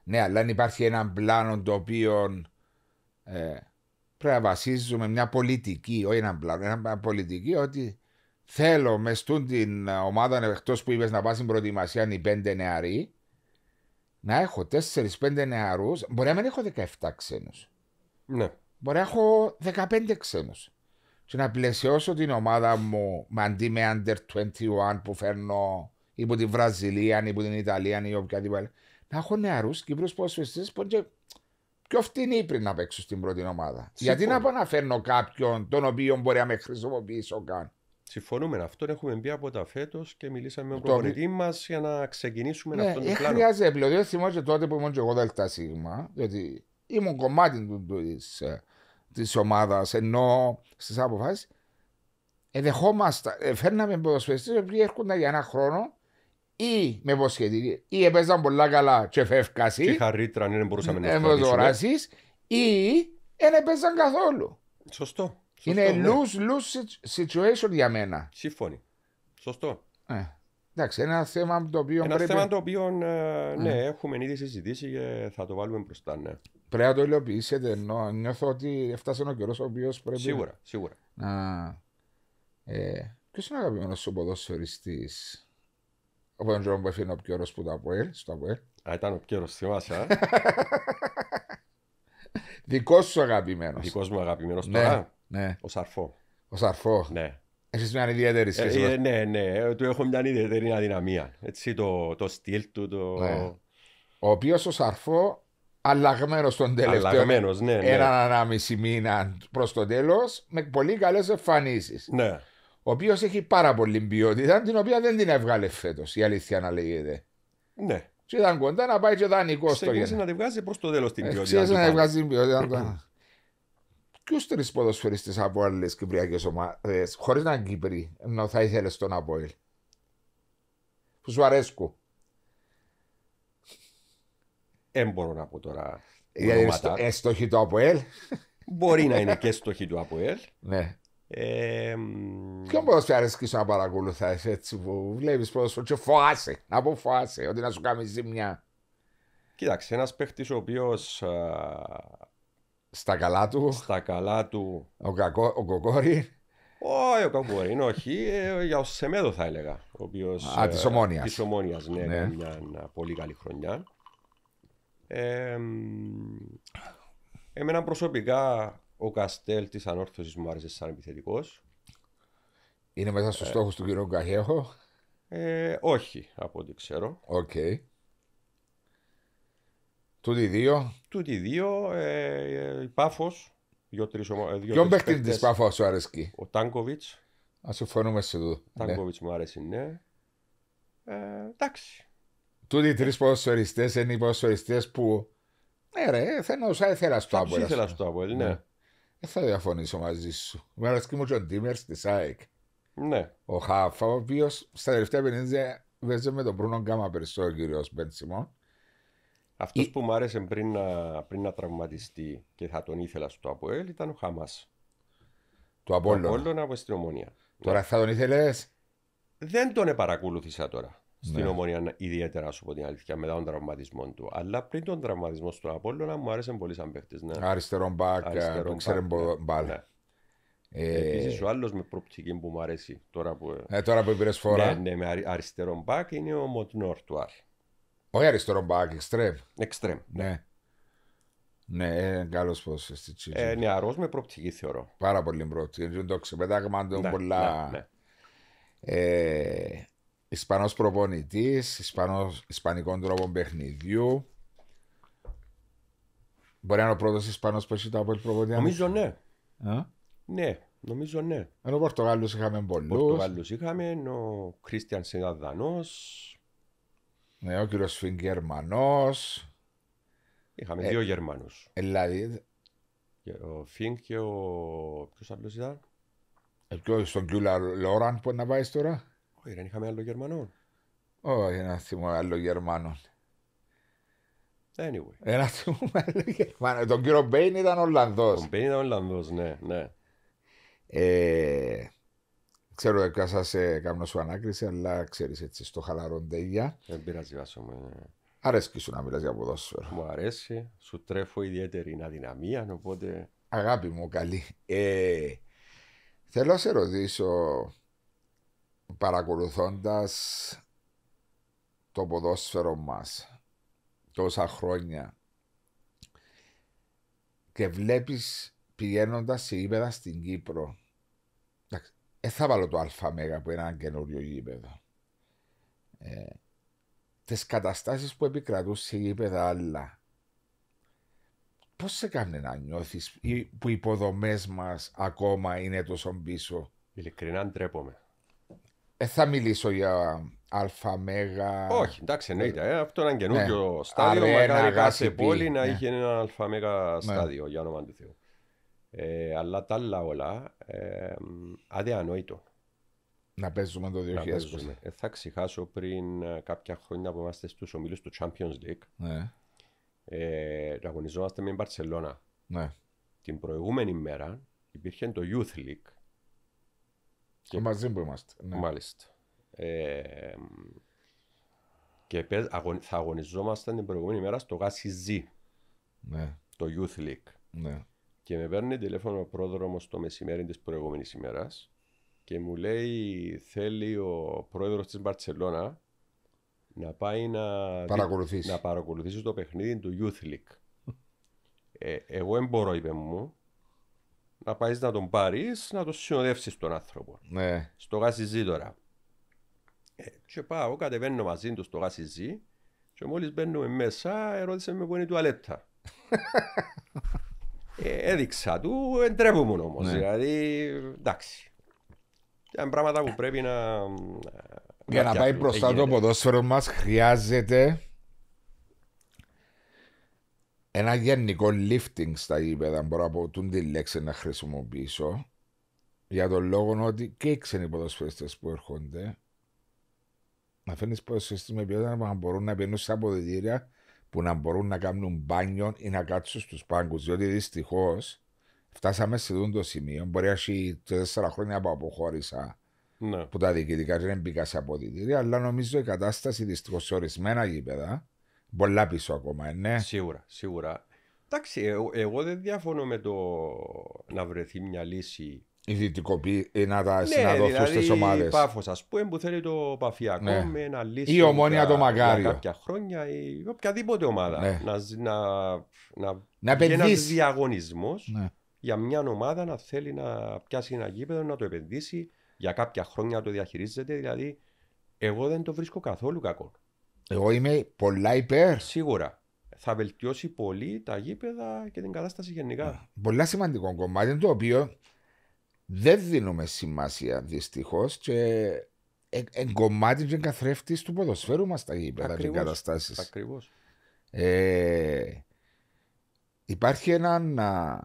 Ναι, αλλά αν υπάρχει ένα πλάνο το οποίο ε, πρέπει να βασίζουμε μια πολιτική, όχι ένα πλάνο, ένα πολιτική ότι θέλω μες στούν την ομάδα εκτός που είπες να πας στην προετοιμασία οι πέντε νεαροί να έχω 4-5 νεαρούς, μπορεί να μην έχω 17 ξένους. Ναι. Μπορεί να έχω 15 ξένους. Και να πλαισιώσω την ομάδα μου αντί με under 21 που φέρνω υπό τη Βραζιλία, από την Ιταλία ή οποιαδήποτε άλλη. Να έχω νεαρούς Κύπρους ποσοστέ που είναι πιο φτηνοί πριν να παίξω στην πρώτη ομάδα. Γιατί να πάω να φέρνω κάποιον τον οποίο μπορεί να με χρησιμοποιήσω καν. Συμφωνούμε αυτό. Έχουμε μπει από τα φέτος και μιλήσαμε με τον προπονητή μας για να ξεκινήσουμε ναι, αυτόν τον ε, πλάνο. Χρειάζεται επιλογή. θυμάμαι τότε που ήμουν και εγώ Δελτά Σίγμα, διότι ήμουν κομμάτι της ε, ομάδας ενώ στις αποφάσεις. Εδεχόμαστε, φέρναμε ποδοσφαιριστές που έρχονταν για ένα χρόνο ή με υποσχετική ή έπαιζαν πολλά καλά και φεύκαση Και χαρίτρα, δεν μπορούσαμε να ε, φτιάξουμε. ή δεν έπαιζαν καθόλου. Σωστό ειναι είναι lose-lose ναι. situation για μένα. Σύμφωνοι. Σωστό. Ναι. εντάξει, ένα θέμα το οποίο. Ένα θέμα το οποίο ε, ναι, έχουμε ήδη συζητήσει και θα το βάλουμε μπροστά. Ναι. Πρέπει να το υλοποιήσετε. νιώθω ότι έφτασε ο καιρός ο οποίος πρέπει. Σίγουρα, σίγουρα. Ε, Ποιος είναι ο αγαπημένος σου ποδοσφαιριστής ο Παντζόν που έφυγε ο ωραίο που το Αποέλ, στο Αποέλ. Α, ήταν ο ωραίο, θυμάσαι. Δικός σου αγαπημένος. Δικός μου αγαπημένος τώρα. Ναι. Ο Σαρφό. Ο Σαρφό. Ναι. μια ιδιαίτερη σχέση. Ε, ε, ναι, ναι. Του έχω μια ιδιαίτερη αδυναμία. Έτσι το, στυλ του. Ναι. Ο οποίος ο Σαρφό αλλαγμένος τον τελευταίο. Αλλαγμένος, ναι. Έναν ανάμιση μήνα προς το τέλος με πολύ καλές εμφανίσεις. Ναι. Ο οποίος έχει πάρα πολύ ποιότητα, την οποία δεν την έβγαλε φέτος, η αλήθεια να λέγεται. Ναι. Και ήταν κοντά να πάει και δανεικό στο Ξέρει να τη βγάζει προς το τέλος την ε, ποιότητα. Ξέρεις να τη βγάζει την ποιότητα ποιους τρεις ποδοσφαιριστές από άλλες κυπριακές ομάδες, χωρίς να είναι Κύπροι, ενώ θα ήθελε τον Απόελ. Που σου αρέσκουν. Δεν μπορώ να πω τώρα. Γιατί είναι Εστοχή ε, του Αποέλ. Μπορεί να είναι και στοχή του Αποέλ. Ναι. Ε, Ποιον ποδοσφαιριστή σου να παρακολουθάς έτσι που βλέπεις πώ και φοβάσαι, Να πω φοβάσαι, ότι να σου κάνει ζημιά. Κοίταξε, ένας παίχτης ο οποίος στα καλά του. Στα καλά του. Ο, κακό, ο Κοκόρη. Όχι, ο Κοκόρη, όχι. Ε, για ο Σεμέδο θα έλεγα. Ο οποίος, Α, της ε, Ομόνιας. Της ναι, ναι. Μια, πολύ καλή χρονιά. Ε, εμένα προσωπικά ο Καστέλ της Ανόρθωσης μου άρεσε σαν επιθετικός. Είναι μέσα στους ε, του κ. Καχέχο. Ε, όχι, από ό,τι ξέρω. Okay. Τούτοι δύο. Τούτοι δύο. Ε, ε η Πάφος. Ε, Ποιον παίχτη της Πάφος σου αρέσει? Ο Τάνκοβιτ. Ας συμφωνούμε σε τούτο. Ναι. Τάνκοβιτ μου αρέσει, ναι. Ε, εντάξει. Τούτοι τρει ποσοριστέ είναι οι ποσοριστέ που. Ναι, ρε, θέλω να ήθελα στο Άπολ. Ήθελα στο αρέσει, ναι. Δεν ναι. θα διαφωνήσω μαζί σου. Μου αρέσει μου και ο Ντίμερ τη ΑΕΚ. Ναι. Ο Χάφα, ο οποίος στα τελευταία 50 βέζε με τον Προύνο Γκάμα περισσότερο, ο κύριος Μπέντσιμον. Αυτό που μου άρεσε πριν να, να τραυματιστεί και θα τον ήθελα στο Αποέλ ήταν ο Χαμά. Το Απόλλωνα. Το Απόλλωνα από στην Ομόνια. Τώρα ναι. θα τον ήθελες. Δεν τον επαρακολούθησα τώρα. Στην ναι. Ομόνια ιδιαίτερα, σου πω την αλήθεια, μετά τον τραυματισμό του. Αλλά πριν τον τραυματισμό του Απόλλωνα μου άρεσε πολύ σαν παίχτη. Ναι. Αριστερό μπακ, αριστερό ε, μπακ. Ναι. Μπαλ. Ε, Επίσης, ο άλλος με προπτική που μου αρέσει τώρα που. Ε, τώρα που πήρες φορά. Ναι, ναι, με αριστερό μπακ είναι ο Μοτνόρ του Άρη. Όχι αριστερό μπακ, εξτρέμ. Εξτρέμ. Ναι. Ναι, καλός πώς στη Τσίλη. Ε, ε νεαρός με προοπτική θεωρώ. Πάρα πολύ προοπτική. Ε, δεν το ξεπετάγμα του ναι, πολλά. Ναι, ναι. Ε, Ισπανός προπονητής, Ισπανικών τρόπων παιχνιδιού. Μπορεί να είναι ο πρώτος Ισπανός που έχει το από προπονητή. Νομίζω ναι. Ναι, νομίζω ναι. Ενώ Πορτογάλους είχαμε πολλούς. Πορτογάλους είχαμε, ο Κρίστιαν Σιγαδανό. Ναι, ο κύριος Φιν Γερμανό. Είχαμε ε, δύο Γερμανούς. Δηλαδή. Ο Φιν και ο. Ποιος άλλος ήταν. Ποιο ε, στον Κιούλα Λόραν που να πάει τώρα. Όχι, δεν είχαμε άλλο Γερμανό. Όχι, ένα θυμό άλλο Γερμανό. Anyway. Ένα ε, θυμό άλλο Γερμανό. Τον κύριο Μπέιν ήταν Ολλανδός. Τον Μπέιν ήταν Ολλανδός, ναι, ναι. Ε, Ξέρω ότι σα κάνω σου ανάκριση, αλλά ξέρεις έτσι στο χαλαρό ντέγια. Δεν πειράζει, βάσο μου. Ε. Αρέσκει σου να μιλάς για ποδόσφαιρο. Μου αρέσει, σου τρέφω ιδιαίτερη αδυναμία, οπότε. Αγάπη μου, καλή. Ε, θέλω να σε ρωτήσω, παρακολουθώντας το ποδόσφαιρο μας τόσα χρόνια και βλέπεις πηγαίνοντας σε ύπεδα στην Κύπρο δεν θα βάλω το ΑΜΕΓΑ που είναι ένα καινούριο γήπεδο. Ε, τις καταστάσεις που επικρατούν σε γήπεδα άλλα. Πώς σε κάνει να νιώθεις που οι υποδομές μας ακόμα είναι τόσο πίσω. Ειλικρινά ντρέπομαι. Ε, θα μιλήσω για αλφα, μέγα. Όχι, εντάξει, εννοείται. Ε, αυτό είναι ένα καινούριο ε, στάδιο. Αρένα, μακάρι πόλη να είχε ναι. ένα αλφα, μέγα ναι. στάδιο, για όνομα του Θεού. Ε, αλλά τα άλλα όλα ε, αδιανόητο. Να παίζουμε το 2020. Ε, θα ξεχάσω πριν ε, κάποια χρόνια που είμαστε στους ομίλους του Champions League. Ναι. Ε, αγωνιζόμαστε με την Barcelona. Ναι. Την προηγούμενη μέρα υπήρχε το Youth League. Και... Μαζί που είμαστε. Ναι. Μάλιστα. Ε, και θα αγωνιζόμαστε την προηγούμενη μέρα στο Γάσι Ναι. Το Youth League. Ναι. Και με παίρνει τηλέφωνο ο πρόδρομος το μεσημέρι της προηγούμενης ημέρας και μου λέει: Θέλει ο πρόεδρος της Μπαρσελόνα να πάει να παρακολουθήσει. να παρακολουθήσει το παιχνίδι του Youth League. Ε, εγώ δεν μπορώ, είπε μου, να πάεις να τον πάρεις, να τον συνοδεύσεις τον άνθρωπο. Ναι. Στο ΓΑΣΙΖΙ τώρα. Ε, και πάω, κατεβαίνω μαζί του στο Γασιζή και μόλις μπαίνουμε μέσα, ερώτησε με που είναι η τουαλέτα. Ε, έδειξα του, εντρέπομουν όμως. Ναι. Δηλαδή, εντάξει. Είναι πράγματα που πρέπει να. Για να πάει μπροστά το ποδόσφαιρο μας χρειάζεται ένα γενικό lifting στα γήπεδα, μπορώ από τούν τη λέξη να χρησιμοποιήσω, για τον λόγο ότι και οι ξένοι ποδοσφαιριστές που έρχονται, να φέρνεις ποδοσφαιριστέ με ποιότητα να μπορούν να πηγαίνουν στα αποδητήρια που να μπορούν να κάνουν μπάνιο ή να κάτσουν στους πάγκους. Διότι δυστυχώς φτάσαμε σε αυτό το σημείο. Μπορεί να έχει τέσσερα χρόνια που αποχώρησα ναι. που τα διοικητικά δεν μπήκα σε αποδητήρια, αλλά νομίζω η κατάσταση δυστυχώς σε ορισμένα γήπεδα πολλά πίσω ακόμα, ε, ναι. Σίγουρα, σίγουρα. Εντάξει, ε, ε, εγώ δεν διαφωνώ με το να βρεθεί μια λύση Ειδητικοποιεί ε, να τα ναι, συναδοθούν δηλαδή, στις ομάδες. Πάφος, ας πούμε, που θέλει το παφιακό ναι. με ένα λύσει Ή το Για κάποια χρόνια ή οποιαδήποτε ομάδα. Ναι. Να, να, να, να ένα διαγωνισμός ναι. για μια ομάδα να θέλει να πιάσει ένα γήπεδο, να το επενδύσει για κάποια χρόνια να το διαχειρίζεται. Δηλαδή, εγώ δεν το βρίσκω καθόλου κακό. Εγώ είμαι πολλά υπέρ. Σίγουρα θα βελτιώσει πολύ τα γήπεδα και την κατάσταση γενικά. Πολλά σημαντικό κομμάτι το οποίο δεν δίνουμε σημασία δυστυχώς και εν ε, και καθρέφτης του ποδοσφαίρου μας τα γήπεδα και καταστάσεις. Ακριβώς. Ε, υπάρχει ένα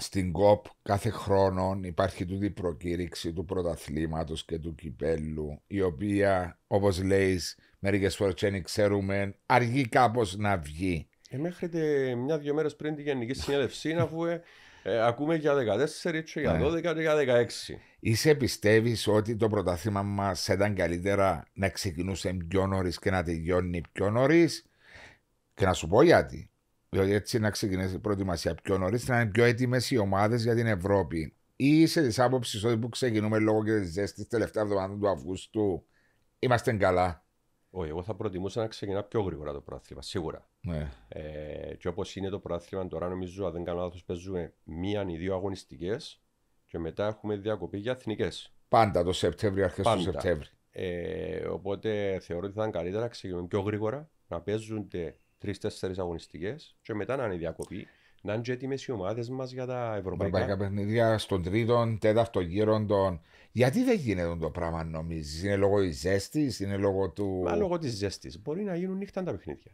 Στην ΚΟΠ κάθε χρόνο υπάρχει τούτη προκήρυξη του πρωταθλήματος και του κυπέλου η οποία όπως λέει μερικές φορές δεν ξέρουμε αργεί κάπως να βγει. Ε, μέχρι μια-δυο μέρες πριν τη Γενική Συνέλευση αφού ε, ακούμε για 14, και για 12 ναι. και για 16. Είσαι πιστεύεις ότι το πρωτάθλημα μας ήταν καλύτερα να ξεκινούσε πιο νωρίς και να τελειώνει πιο νωρίς. Και να σου πω γιατί. Διότι έτσι να ξεκινήσει η προετοιμασία πιο νωρίς, να είναι πιο έτοιμες οι ομάδες για την Ευρώπη. Ή είσαι της άποψης ότι που ξεκινούμε λόγω και της ζέστης τελευταία εβδομάδα του Αυγούστου, είμαστε καλά. Όχι, εγώ θα προτιμούσα να ξεκινά πιο γρήγορα το πρωτάθλημα, σίγουρα. Ναι. Ε, και όπως είναι το πρωτάθλημα τώρα, νομίζω, αν δεν κάνω λάθος, παίζουμε μία ή δύο αγωνιστικές και μετά έχουμε διακοπή για εθνικές. Πάντα το Σεπτέμβριο, αρχές του Σεπτέμβρη. Ε, οπότε θεωρώ ότι θα ήταν καλύτερα να ξεκινούν πιο γρήγορα, να παίζουν τρει-τέσσερι αγωνιστικές και μετά να είναι διακοπή. Να είναι και έτοιμες οι ομάδες μας για τα ευρωπαϊκά. Ευρωπαϊκά παιχνίδια στον τρίτο, τέταρτο γύρο των γιατί δεν γίνεται το πράγμα, νομίζεις, Είναι λόγω της ζέστης, είναι λόγω του. Μα λόγω της ζέστης. Μπορεί να γίνουν νύχτα τα παιχνίδια.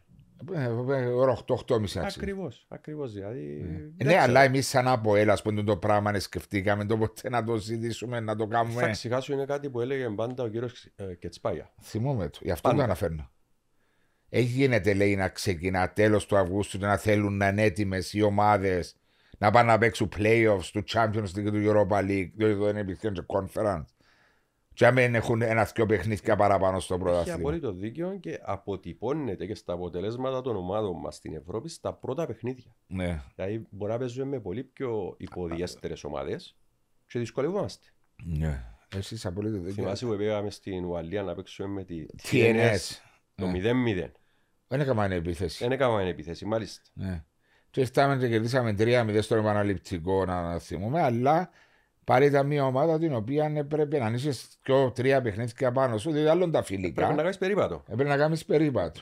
ωραια 8-8.30 Ακριβώς, ακριβώς. Δηλαδή, ε. Ε, ναι, αλλά εμείς σαν από έλα που είναι το πράγμα να σκεφτήκαμε το ποτέ να το ζητήσουμε, να το κάνουμε. Θα ξεχάσω είναι κάτι που έλεγε πάντα ο κύριος ε, Κετσπάγια. Θυμούμε το, γι' αυτό το αναφέρνω. Έγινε, λέει να ξεκινά τέλος του Αυγούστου να θέλουν να είναι έτοιμες οι ομάδες να πάνε να παίξουν playoffs του Champions League του Europa League, διότι δεν είναι επιθυμία conference. Και αν έχουν ένα πιο παιχνίδια παραπάνω στο πρωτάθλημα. Έχει απόλυτο δίκιο και αποτυπώνεται και στα αποτελέσματα των ομάδων μας στην Ευρώπη στα πρώτα παιχνίδια. Ναι. Δηλαδή, μπορεί να παίζουμε με πολύ πιο υποδιέστερες ομάδες και δυσκολευόμαστε. Ναι. Εσείς απολύτως δίκιο. Θυμάσαι που πήγαμε στην Ουαλία να παίξουμε με τη TNS, το 0-0. Ένα καμάν επίθεση. Δεν έκαναν επίθεση, μάλιστα. Ναι. Και φτάμε και κερδίσαμε 3-0 στον επαναληπτικό να θυμούμε, αλλά πάλι ήταν μια ομάδα την οποία πρέπει να είσαι ο τρία και πάνω σου, διότι άλλον τα φιλικά. Πρέπει να κάνεις περίπατο. Πρέπει να κάνεις περίπατο.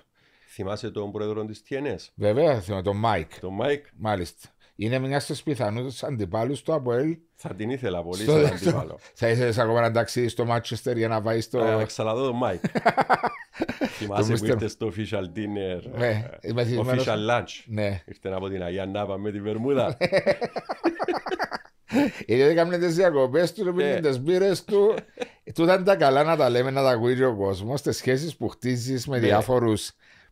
Θυμάσαι τον πρόεδρο της TNS. Βέβαια, θυμάμαι τον Μάικ. Τον Μάικ. Μάλιστα είναι μια στις πιθανού αντιπάλους του ΑΠΟΕΛ. Θα την ήθελα πολύ στο... σαν αντίπαλο. θα ήθελες ακόμα να ταξίδι στο Μάτσεστερ για να πάει στο. Ε, εξαλαδώ τον Μάικ. Θυμάσαι που ήρθες στο official dinner. Ναι, ε, official lunch. Ναι. Ήρθε από την Αγία Νάπα με τη Βερμούδα. Ναι. Γιατί έκαναν τις διακοπές του, πήραν ναι. τις μπύρες του. Του ήταν τα καλά να τα λέμε, να τα ακούει ο κόσμος, τις σχέσεις που χτίζεις με ναι. διάφορους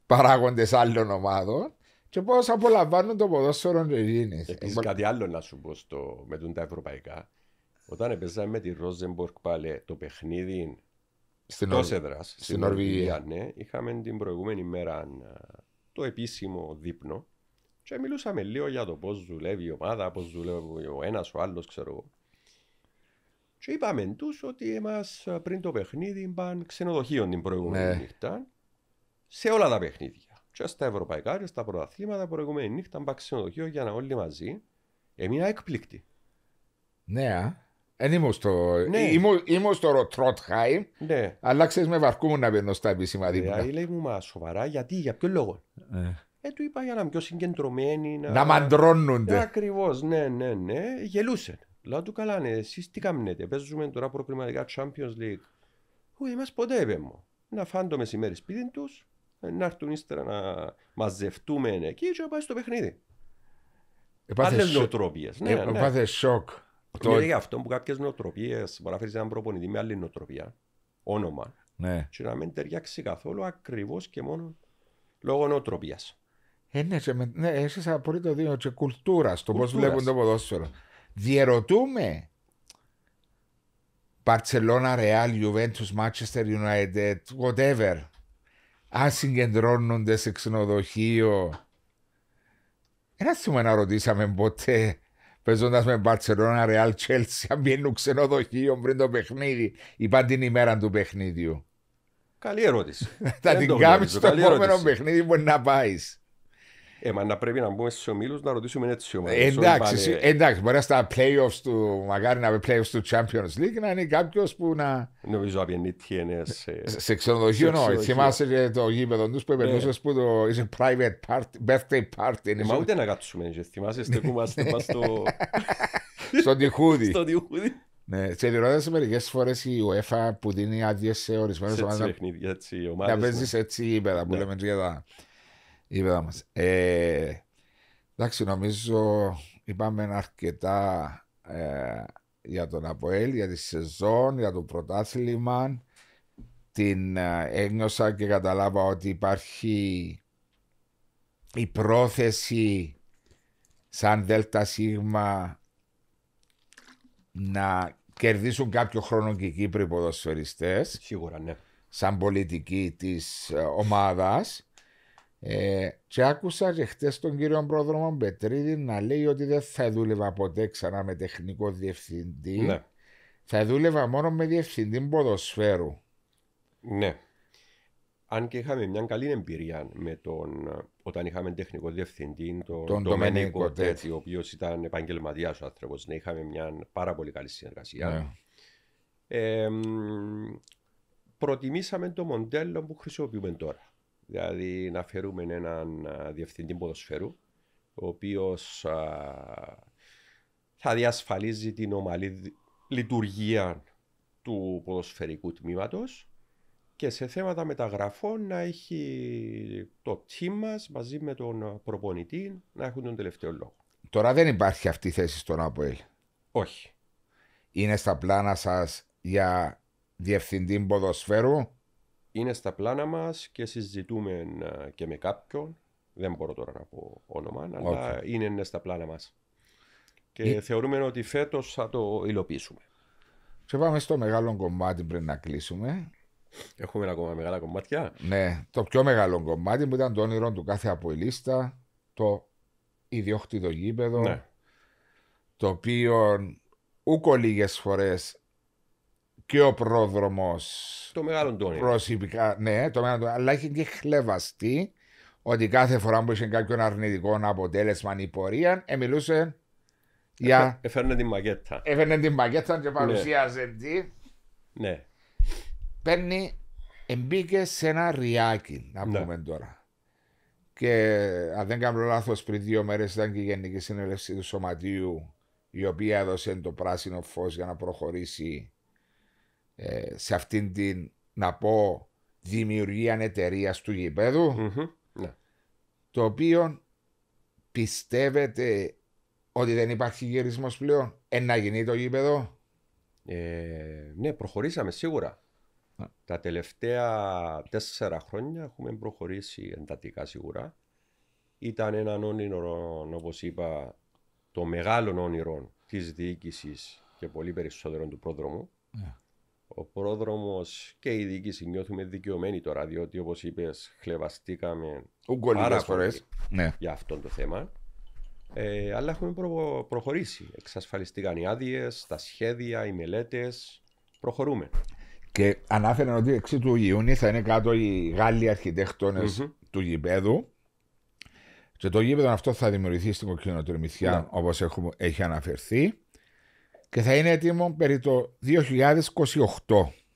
παράγοντες άλλων ομάδων και πώς απολαμβάνουν το ποδόσφαιρο να γίνε. Επίση, κάτι άλλο να σου πω στο, με τα ευρωπαϊκά. Όταν έπαιζαμε με τη Ρόζεμπορκ πάλι ε, το παιχνίδι στην Νορβηγία, στην Νορβηγία, ναι, είχαμε την προηγούμενη μέρα ε, το επίσημο δείπνο και μιλούσαμε λίγο για το πώς δουλεύει η ομάδα, πώς δουλεύει ο ένας, ο άλλος, ξέρω εγώ. Και είπαμε τους ότι εμάς ε, πριν το παιχνίδι πάνε ξενοδοχείο την προηγούμενη ναι. νύχτα σε όλα τα παιχνίδια και στα ευρωπαϊκά και στα πρωταθλήματα προηγούμενη νύχτα μπα ξενοδοχείο για να όλοι μαζί. Έμεινα έκπληκτη. Ναι, δεν ήμουν στο, ναι. ήμουν, στο Ροτρότχαϊμ, ναι. αλλά ξέρεις με βαρκούμουν να μπαίνω στα επίσημα δίπλα. λέει μου, μα σοβαρά, γιατί, για ποιο λόγο. Ε. ε. του είπα για να είμαι πιο συγκεντρωμένοι. Να, να μαντρώνονται. Ακριβώς, ναι, ναι, ναι. Γελούσε. Λέω του καλά, ναι, εσείς τι κάνετε, παίζουμε τώρα προκριματικά Champions League. Πού είμαστε ποτέ είπε μου. Να φάνε μεσημέρι σπίτι τους να έρθουν ύστερα να μαζευτούμε εκεί και να πάει στο παιχνίδι. Άλλες νοοτροπίες. Ναι, ε, ναι. σοκ. Το... Είναι αυτό που κάποιες νοοτροπίες μπορεί να φέρεις έναν προπονητή με άλλη νοοτροπία, όνομα, ναι. και να μην ταιριάξει καθόλου ακριβώς και μόνο λόγω νοοτροπίας. Ε, ναι, εσύ ναι, έχεις απολύτω δίνω και κουλτούρας στο πώ βλέπουν το ποδόσφαιρο. Διερωτούμε Barcelona, Real, Juventus, Manchester United, whatever αν συγκεντρώνονται σε ξενοδοχείο. Ένα στιγμή να ρωτήσαμε ποτέ παίζοντας με Μπαρσελόνα, Ρεάλ, Τσέλσι, αν βγαίνουν ξενοδοχείο πριν το παιχνίδι ή παν την ημέρα του παιχνιδιού. Καλή ερώτηση. Θα την κάνει το επόμενο παιχνίδι που να πάεις. Ε, μα να πρέπει να μπούμε στου ομίλους να ρωτήσουμε έτσι ομάδα. Ε, εντάξει, πάνε... εντάξει, μπορεί στα playoffs του, μακάρι να playoffs του Champions League να είναι κάποιος που να. Νομίζω να είναι TNS. Ε, σε ξενοδοχείο, ναι. Θυμάσαι και το γήπεδο τους που ναι. επενδύσες που το είσαι private party, birthday party. Ε, μα ούτε να κάτσουμε, θυμάσαι, στεκούμαστε ναι. μας στο. Στον τυχούδι. Στον τυχούδι. Ναι, σε ρωτάτε μερικές φορές η UEFA που δίνει άδειες σε ορισμένες ομάδες. Να παίζει έτσι η που ναι. λέμε για ε, εντάξει, νομίζω είπαμε αρκετά ε, για τον Αποέλ, για τη σεζόν, για το πρωτάθλημα. Την ε, έγνωσα και καταλάβα ότι υπάρχει η πρόθεση σαν Δέλτα Σίγμα να κερδίσουν κάποιο χρόνο και οι Κύπροι ποδοσφαιριστές. Σίγουρα, ναι. Σαν πολιτική της ομάδας. Ε, και άκουσα και χτες τον κύριο πρόδρομο Μπετρίδη να λέει ότι δεν θα δούλευα ποτέ ξανά με τεχνικό διευθυντή. Ναι. Θα δούλευα μόνο με διευθυντή ποδοσφαίρου. Ναι. Αν και είχαμε μια καλή εμπειρία με τον, όταν είχαμε τεχνικό διευθυντή, τον, τον Ντομένικο ο οποίος ήταν επαγγελματίας ο άνθρωπος. Ναι, είχαμε μια πάρα πολύ καλή συνεργασία. Ναι. προτιμήσαμε το μοντέλο που χρησιμοποιούμε τώρα. Δηλαδή να φέρουμε έναν διευθυντή ποδοσφαίρου ο οποίος θα διασφαλίζει την ομαλή λειτουργία του ποδοσφαιρικού τμήματος και σε θέματα μεταγραφών να έχει το team μας μαζί με τον προπονητή να έχουν τον τελευταίο λόγο. Τώρα δεν υπάρχει αυτή η θέση στον ΑΠΟΕΛ. Όχι. Είναι στα πλάνα σας για διευθυντή ποδοσφαίρου είναι στα πλάνα μας και συζητούμε ε, και με κάποιον. Δεν μπορώ τώρα να πω όνομα, okay. αλλά είναι ναι, στα πλάνα μας. Και ε... θεωρούμε ότι φέτος θα το υλοποιήσουμε. Και πάμε στο μεγάλο κομμάτι πριν να κλείσουμε. Έχουμε ακόμα μεγάλα κομμάτια. Ναι, το πιο μεγάλο κομμάτι που ήταν το όνειρο του κάθε αποελίστα, το ιδιόκτητο γήπεδο, ναι. το οποίο ούκο λίγες φορές και ο πρόδρομος. Το μεγάλο Τόνι. Προσωπικά, ναι, το μεγάλο Τόνι. Αλλά είχε και χλεβαστεί ότι κάθε φορά που είχε κάποιον αρνητικό αποτέλεσμα ή πορεία, μιλούσε για. Έφερνε την μακέτα. Έφερνε την μακέτα και ναι. παρουσίαζε ναι. τι. Ναι. Παίρνει, μπήκε σε ένα ριάκι, να ναι. πούμε τώρα. Και αν δεν κάνω λάθος, πριν δύο μέρες ήταν και η Γενική Συνέλευση του Σωματείου, η οποία έδωσε το πράσινο φως για να προχωρήσει ε, σε αυτήν την, να πω, δημιουργία εταιρείας του γηπεδου ναι. το οποίο πιστεύετε ότι δεν υπάρχει γυρισμό πλέον, εν να γίνει το γήπεδο. Ε, ναι, προχωρήσαμε σίγουρα. Τα τελευταία τέσσερα χρόνια έχουμε προχωρήσει εντατικά σίγουρα. Ήταν έναν όνειρο, όπως είπα, το μεγάλο όνειρο της διοίκησης και πολύ περισσότερο του πρόδρομου. Ναι ο πρόδρομος και η διοίκηση νιώθουμε δικαιωμένοι τώρα, διότι όπως είπες, χλεβαστήκαμε πάρα ναι. για αυτό το θέμα. Ε, αλλά έχουμε προχωρήσει. Εξασφαλιστήκαν οι άδειες, τα σχέδια, οι μελέτες. Προχωρούμε. Και ανάφεραν ότι 6 του Ιούνιου θα είναι κάτω οι γαλλοι αρχιτεκτονε αρχιτέκτονες mm-hmm. του γηπέδου. Και το γήπεδο αυτό θα δημιουργηθεί στην κοκκινοτρομηθιά, yeah. Ναι. όπως έχει αναφερθεί και θα είναι έτοιμο περί το 2028.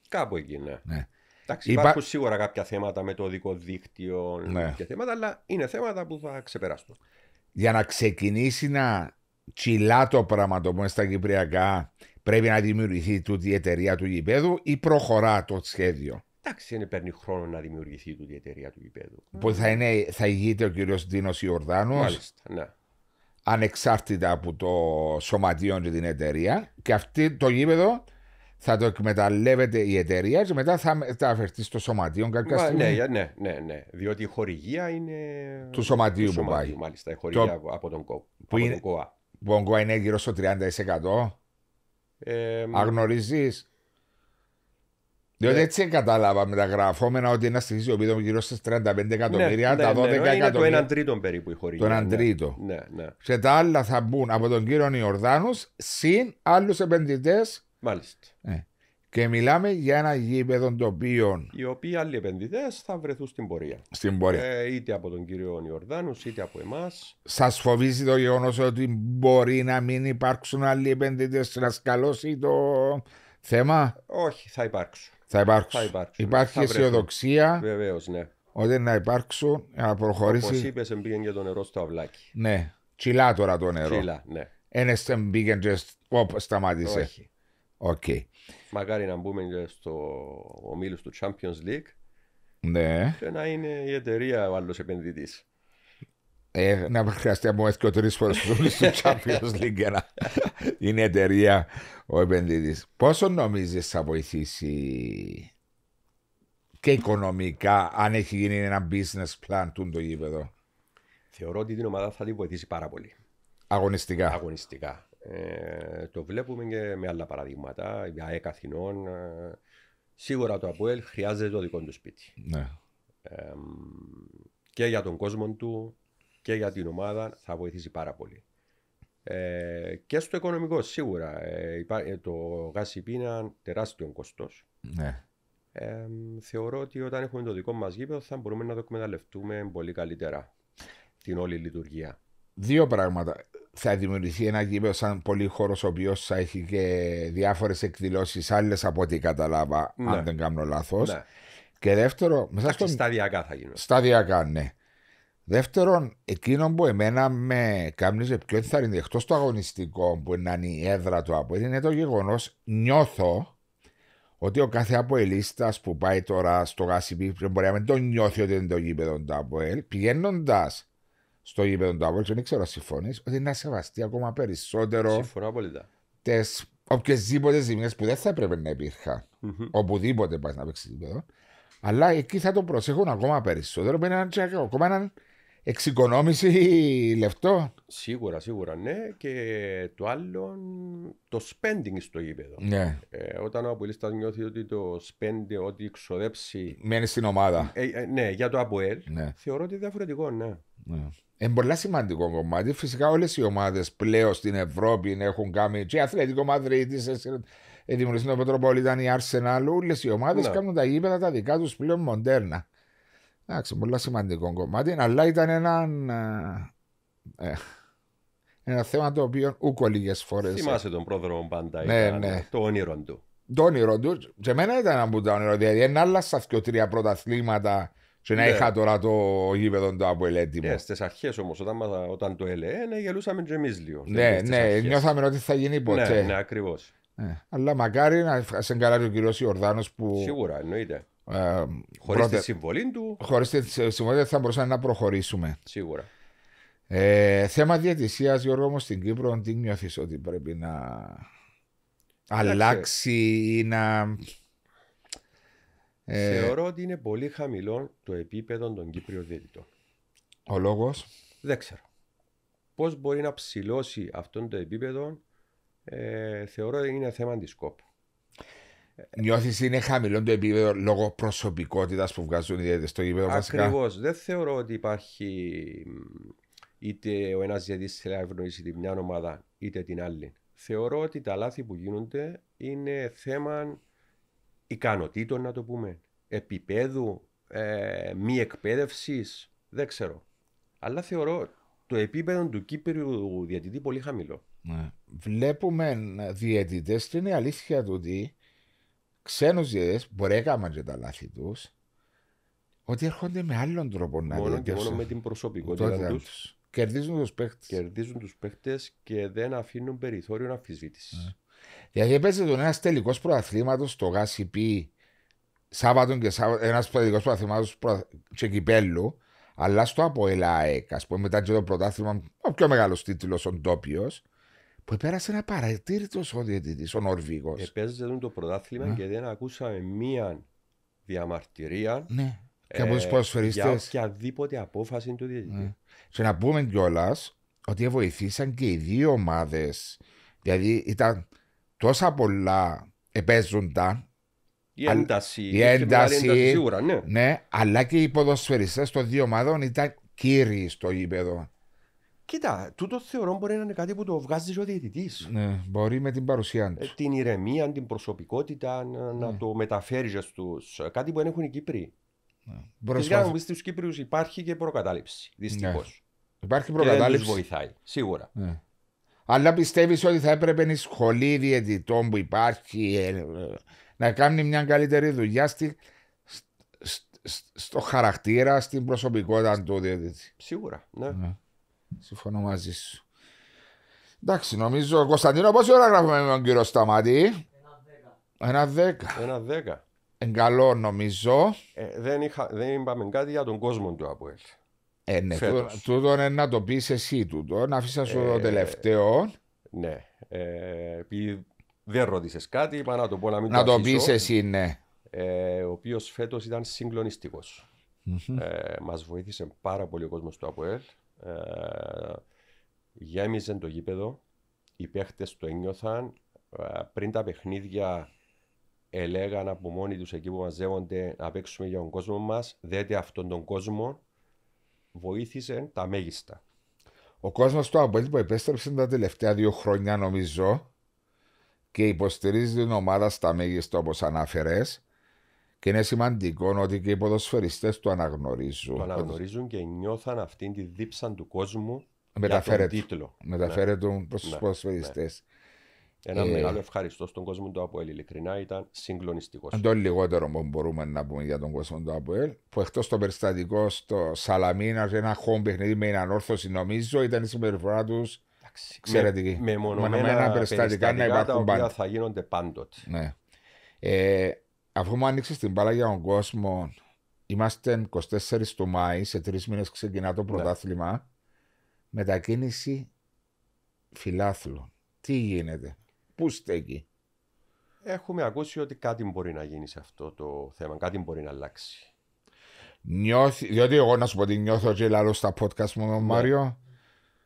Κάπου εκεί, ναι. ναι. Εντάξει, Υπά... υπάρχουν σίγουρα κάποια θέματα με το δικό δίκτυο ναι. και θέματα, αλλά είναι θέματα που θα ξεπεράσουν. Για να ξεκινήσει να τσιλά το πράγμα, το πούμε στα Κυπριακά, πρέπει να δημιουργηθεί τούτη η εταιρεία του γηπέδου ή προχωρά το σχέδιο. Εντάξει, δεν παίρνει χρόνο να δημιουργηθεί τούτη η εταιρεία του γηπέδου. Που θα, είναι, θα ηγείται ο κύριος Ντίνος Ιορδάνος. Μάλιστα, ναι ανεξάρτητα από το σωματείο και την εταιρεία και αυτή το γήπεδο θα το εκμεταλλεύεται η εταιρεία και μετά θα μεταφερθεί στο σωματείο κάποια στιγμή. Ναι, ναι, ναι, ναι, διότι η χορηγία είναι του σωματείου, του σωματείου που πάει. Μάλιστα, η χορηγία το... από τον ΚΟΑ. Που είναι... Τον ΚΟΑ. είναι γύρω στο 30%. Ε, Αγνωρίζεις διότι ναι. έτσι κατάλαβα με τα γραφόμενα ότι ένας στοιχείο που είναι γύρω στι 35 εκατομμύρια, τα 12 ναι, ναι, εκατομμύρια. Το 1 τρίτο περίπου η χωρία. Το 1 ναι. τρίτο. Ναι, Και τα άλλα θα μπουν από τον κύριο Ιορδάνου συν άλλους επενδυτές. Μάλιστα. Ε, και μιλάμε για ένα γήπεδο το οποίο. Οι οποίοι άλλοι επενδυτές θα βρεθούν στην πορεία. Στην πορεία. Ε, είτε από τον κύριο Ιορδάνου, είτε από εμάς. Σας φοβίζει το γεγονός ότι μπορεί να μην υπάρξουν άλλοι επενδυτές, να σκαλώσει το θέμα. Όχι, θα υπάρξουν. Θα υπάρξουν. Θα υπάρξουν. Ναι. Υπάρχει θα αισιοδοξία. Βεβαίως, ναι. Ότι να υπάρξουν, να προχωρήσει. Όπως είπες, μπήκε και το νερό στο αυλάκι. Ναι. Τσιλά τώρα το νερό. Τσιλά, ναι. Ένεστε μπήκε και Οπ, σταμάτησε. Όχι. Okay. Μακάρι να μπούμε και στο ομίλους του Champions League. Ναι. Και να είναι η εταιρεία ο άλλος επενδυτής. Ε, να χρειαστεί από έτσι και τρεις φορές στο Champions League να είναι εταιρεία ο επενδυτής. Πόσο νομίζεις θα βοηθήσει και οικονομικά, αν έχει γίνει ένα business plan του το γήπεδο. Θεωρώ ότι την ομάδα θα την βοηθήσει πάρα πολύ. Αγωνιστικά. Αγωνιστικά. Ε, το βλέπουμε και με άλλα παραδείγματα. Για ΑΕΚ Αθηνών, ε, σίγουρα το ΑΠΟΕΛ χρειάζεται το δικό του σπίτι. Ναι. Ε, και για τον κόσμο του και για την ομάδα θα βοηθήσει πάρα πολύ. Ε, και στο οικονομικό σίγουρα ε, ε το γάση είναι τεράστιο κόστος. Ναι. Ε, θεωρώ ότι όταν έχουμε το δικό μας γήπεδο θα μπορούμε να το εκμεταλλευτούμε πολύ καλύτερα την όλη λειτουργία. Δύο πράγματα. Θα δημιουργηθεί ένα γήπεδο σαν πολύ χώρος ο οποίος θα έχει και διάφορες εκδηλώσεις άλλες από ό,τι καταλάβα, ναι. αν δεν κάνω λάθος. Ναι. Και δεύτερο, Μέσα Σταδιακά θα γίνουν. Σταδιακά, ναι. Δεύτερον, εκείνο που εμένα με κάμνιζε πιο ενθαρρυντή, εκτός το αγωνιστικό που είναι η έδρα του Αποέλ είναι το γεγονός νιώθω ότι ο κάθε αποελίστας που πάει τώρα στο Γασιμπή μπορεί να μην το νιώθει ότι είναι το γήπεδο του Αποέλ, πηγαίνοντας στο γήπεδο του Αποέλ, δεν ξέρω αν συμφωνείς, ότι να σεβαστεί ακόμα περισσότερο τι οποιασδήποτε ζημιές που δεν θα έπρεπε να υπήρχαν. Mm-hmm. Οπουδήποτε πας να παίξεις γήπεδο. Αλλά εκεί θα το προσέχουν ακόμα περισσότερο με έναν ακόμα έναν Εξοικονόμηση λεφτό. Σίγουρα, σίγουρα ναι. Και το άλλο, το spending στο γήπεδο. Ναι. Ε, όταν ο Αποελίστα νιώθει ότι το spend, ότι εξοδέψει. Μένει στην ομάδα. Ε, ε, ναι, για το Αποέλ. Ναι. Θεωρώ ότι διαφορετικό, ναι. ναι. Είναι πολύ σημαντικό κομμάτι. Φυσικά όλες οι ομάδες πλέον στην Ευρώπη έχουν κάνει. Και η Αθλητικό Μαδρίτη, η Δημιουργία Πετροπόλη, η Arsenal. Όλες οι ομάδες ναι. κάνουν τα γήπεδα τα δικά τους πλέον μοντέρνα. Εντάξει, πολύ σημαντικό κομμάτι, αλλά ήταν ένα, ε, ε, ένα θέμα το οποίο ούκο λίγες φορές. Θυμάσαι τον πρόδρομο πάντα. Ναι, ήταν ναι. Το όνειρο του. Το όνειρο του. σε μένα ήταν ενα τα όνειρο. Δηλαδή, ένα άλλα στα πιο τρία πρωταθλήματα. Και να ναι. είχα τώρα το γήπεδο του από ε, ελέτη. Ναι, λοιπόν. στις αρχές όμως, όταν, όταν, το έλεγε, ναι, γελούσαμε και εμείς λίγο. Ναι, ναι, αρχές. νιώθαμε ότι θα γίνει ποτέ. Ναι, ναι ακριβώς. Ε, αλλά μακάρι να σε εγκαλάρει ο κύριος Ιορδάνος που. Σίγουρα, εννοείται χωρίς Χωρί τη συμβολή του. Χωρίς τη συμβολή θα μπορούσαμε να προχωρήσουμε. Σίγουρα. Ε, θέμα διατησία Γιώργο, όμως στην Κύπρο, τι νιώθεις ότι πρέπει να αλλάξει ή να. Ε... Θεωρώ ότι είναι πολύ χαμηλό το επίπεδο των Κύπριων διαιτητών. Ο λόγος. Δεν ξέρω. Πώς μπορεί να ψηλώσει αυτό το επίπεδο, ε, θεωρώ ότι είναι θέμα αντισκόπου Νιώθεις είναι χαμηλό το επίπεδο λόγω προσωπικότητας που βγάζουν οι διαιτητές στο γήπεδο βασικά. Ακριβώς. Δεν θεωρώ ότι υπάρχει είτε ο ένας διαιτητής θέλει να ευνοήσει τη μια ομάδα είτε την άλλη. Θεωρώ ότι τα λάθη που γίνονται είναι θέμα ικανοτήτων, να το πούμε, επίπεδου, ε, μη εκπαίδευσης. Δεν ξέρω. Αλλά θεωρώ το επίπεδο του Κύπριου διαιτητή πολύ χαμηλό. Ναι. Βλέπουμε ε, διαιτητές, είναι αλήθεια του ότι ξένους διαιτητέ μπορεί να έκαναν και τα λάθη τους, ότι έρχονται με άλλον τρόπο να Μόνο και μόνο με την προσωπικότητα του. Κερδίζουν τους παίχτε. Κερδίζουν τους παίχτε και δεν αφήνουν περιθώριο αμφισβήτηση. Ναι. Γιατί Δηλαδή, έπαιζε τον ένας τελικός προαθλήματος στο ΓΑΣΥΠΗ Σάββατο και Σάββατο, ένας τελικός προαθλήματος αλλά στο ΑΠΟΕΛΑΕΚ, ας πούμε, μετά και το πρωτάθλημα, ο πιο μεγάλος τίτλος, ο ντόπιος, που πέρασε ένα παρατήρητο ο διαιτητή, ο Νορβηγό. Επέζεσαι το πρωτάθλημα και δεν ακούσαμε μία διαμαρτυρία. Ναι, και από τους ε, ποδοσφαιριστές. Για οποιαδήποτε απόφαση του διαιτητή. Ναι. Και να πούμε κιόλας ότι βοηθήσαν και οι δύο ομάδες. Δηλαδή ήταν τόσα πολλά επέζονταν. Η ένταση. Η ένταση σίγουρα, ναι. ναι, αλλά και οι ποδοσφαιριστές των δύο ομάδων ήταν κύριοι στο γήπεδο. Κοίτα, τούτο θεωρώ μπορεί να είναι κάτι που το βγάζει ο διαιτητής. Ναι, μπορεί με την παρουσία τους. Ε, την ηρεμία, την προσωπικότητα, να, ναι. το μεταφέρεις στους. Κάτι που δεν έχουν οι Κύπροι. Ναι. να στους Κύπριους υπάρχει και προκατάληψη. Δυστυχώς. Ναι. Υπάρχει προκατάληψη. δεν βοηθάει, σίγουρα. Ναι. Αλλά πιστεύεις ότι θα έπρεπε η σχολή διαιτητών που υπάρχει ε, ε, να κάνει μια καλύτερη δουλειά στη, στο χαρακτήρα, στην προσωπικότητα του διαιτητή. Σίγουρα, ναι. ναι. Συμφωνώ μαζί σου. Εντάξει, νομίζω, Κωνσταντίνο, πόση ώρα γράφουμε με τον κύριο Σταμάτη. Ένα δέκα. Ένα δέκα. Εγκαλό νομίζω. Ε, δεν, είχα, δεν είπαμε κάτι για τον κόσμο του Αποέλ. Ε, ναι, τούτο, είναι να το πεις εσύ τούτο, να αφήσει ε, το τελευταίο. Ναι. Ε, δεν ρώτησες κάτι, είπα να το πω να μην το Να το πεις εσύ, ναι. Ε, ο οποίος φέτος ήταν συγκλονιστικός. Mm-hmm. Ε, Μας βοήθησε πάρα πολύ ο κόσμος του Αποέλ ε, γέμιζε το γήπεδο, οι παίχτες το ένιωθαν, ε, πριν τα παιχνίδια ελέγαν από μόνοι τους εκεί που μαζεύονται να παίξουμε για τον κόσμο μας, δέτε αυτόν τον κόσμο, βοήθησε τα μέγιστα. Ο κόσμος του Αμπέλ που επέστρεψε τα τελευταία δύο χρόνια νομίζω και υποστηρίζει την ομάδα στα μέγιστα όπως ανάφερε. Και είναι σημαντικό ότι και οι ποδοσφαιριστές το αναγνωρίζουν. Το αναγνωρίζουν και νιώθαν αυτή τη δίψαν του κόσμου μεταφέρεται, για τον τίτλο. Μεταφέρεται ναι. προς τους ναι. ποδοσφαιριστές. Ναι. Ένα ε, μεγάλο ευχαριστώ στον κόσμο του ΑΠΟΕΛ. Ειλικρινά ήταν συγκλονιστικός. Το λιγότερο που μπορούμε να πούμε για τον κόσμο του ΑΠΟΕΛ, που εκτός το περιστατικό στο Σαλαμίνα, ένα χόμπι παιχνίδι με έναν όρθωση, νομίζω ήταν η συμπεριφορά τους εξαιρετική. Με, με μονομένα περιστατικά, περιστατικά να υπάρχουν τα οποία θα γίνονται πάντοτε. Ναι. Ε, αφού μου άνοιξες την μπάλα για τον κόσμο, είμαστε 24 του Μάη, σε τρεις μήνες ξεκινά το ναι. πρωτάθλημα. Μετακίνηση φιλάθλων. Τι γίνεται, πού στέκει. Έχουμε ακούσει ότι κάτι μπορεί να γίνει σε αυτό το θέμα, κάτι μπορεί να αλλάξει. Νιώθει, διότι εγώ να σου πω ότι νιώθω και λάλλω στα podcast μου με ναι. τον Μάριο,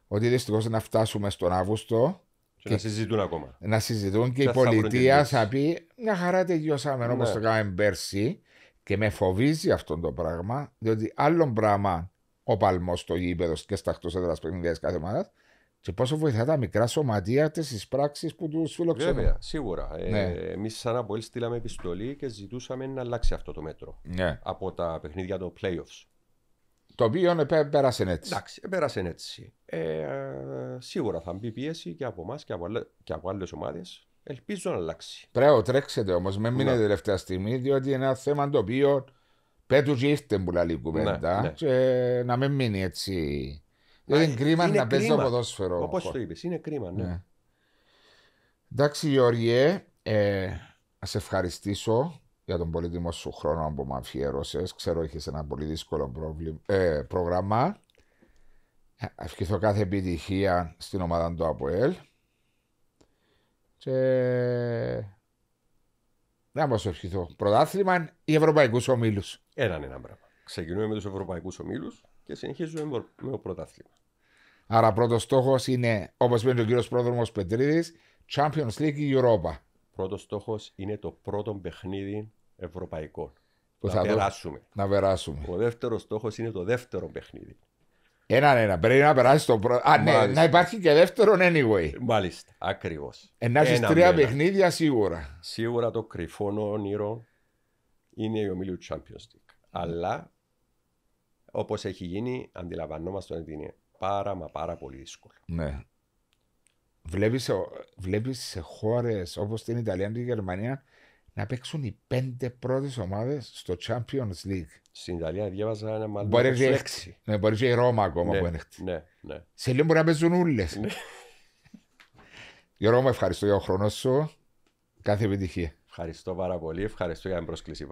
ότι δυστυχώς να φτάσουμε στον Αύγουστο και, να συζητούν ακόμα. Να συζητούν και, και η πολιτεία θα πει μια χαρά τελειώσαμε ναι. όπω το κάναμε πέρσι. Και με φοβίζει αυτό το πράγμα, διότι άλλο πράγμα ο παλμός στο γήπεδο και στα εκτός έδρας παιχνιδιάς κάθε μέρα. και πόσο βοηθά τα μικρά σωματεία τη πράξη που τους φιλοξενούν. Βέβαια, σίγουρα. Ε, ναι. Ε, Εμείς, σαν Αποέλ, στείλαμε επιστολή και ζητούσαμε να αλλάξει αυτό το μέτρο ναι. από τα παιχνίδια των playoffs. Το οποίο πέρασε έτσι. Εντάξει, πέρασε έτσι. Ε, σίγουρα θα μπει πίεση και από εμάς και από, άλλες ομάδες. Ελπίζω να αλλάξει. Πρέπει να τρέξετε όμως, μην μείνετε ναι. τελευταία στιγμή, διότι είναι ένα θέμα το οποίο πέτου και ήρθε που ναι, κουβέντα. Ναι, ναι. Και να μην μείνει έτσι. Δεν δηλαδή, είναι κρίμα είναι να παίζει το ποδόσφαιρο. Όπως το είπες, είναι κρίμα, ναι. ναι. Εντάξει, Γιώργιε, ε, ας ευχαριστήσω για τον πολύτιμο σου χρόνο που μου αφιέρωσες. Ξέρω είχες ένα πολύ δύσκολο πρόβλημα, ε, πρόγραμμα. Ε, ευχηθώ κάθε επιτυχία στην ομάδα του ΑΠΟΕΛ. Και να μας ευχηθώ. Πρωτάθλημα ή Ευρωπαϊκούς Ομίλους. Έναν ένα πράγμα. Ξεκινούμε με τους Ευρωπαϊκούς Ομίλους και συνεχίζουμε με το πρωτάθλημα. Άρα, πρώτος στόχος είναι, όπως είπε ο κύριος Πρόδρομος Πετρίδης, Champions League Europa. Πρώτος στόχος είναι το πρώτο παιχνίδι ευρωπαϊκό. να περάσουμε. Ο δεύτερος στόχος είναι το δεύτερο παιχνίδι. παιχνίδι. ένα. Πρέπει να περάσει το πρώτο. Α, ναι, να υπάρχει και δεύτερο anyway. Μάλιστα, ακριβώς. Ε, ένα στι τρία παιχνίδια σίγουρα. Σίγουρα το κρυφόνο όνειρο είναι η ομίλιο Champions League. Αλλά όπως έχει γίνει, αντιλαμβανόμαστε ότι είναι πάρα πάρα πολύ δύσκολο. Ναι βλέπεις, βλέπεις σε χώρες όπως την Ιταλία και τη Γερμανία να παίξουν οι πέντε πρώτες ομάδες στο Champions League. Στην Ιταλία διάβαζα ένα μάλλον. Μπορεί και έξι. Ναι, μπορεί και η Ρώμα ακόμα ναι, που είναι. Ναι, ναι. Σε λίγο μπορεί να παίζουν ούλες. Ναι. Η Ρώμα, ευχαριστώ για τον χρόνο σου. Κάθε επιτυχία. Ευχαριστώ πάρα πολύ. Ευχαριστώ για την πρόσκληση,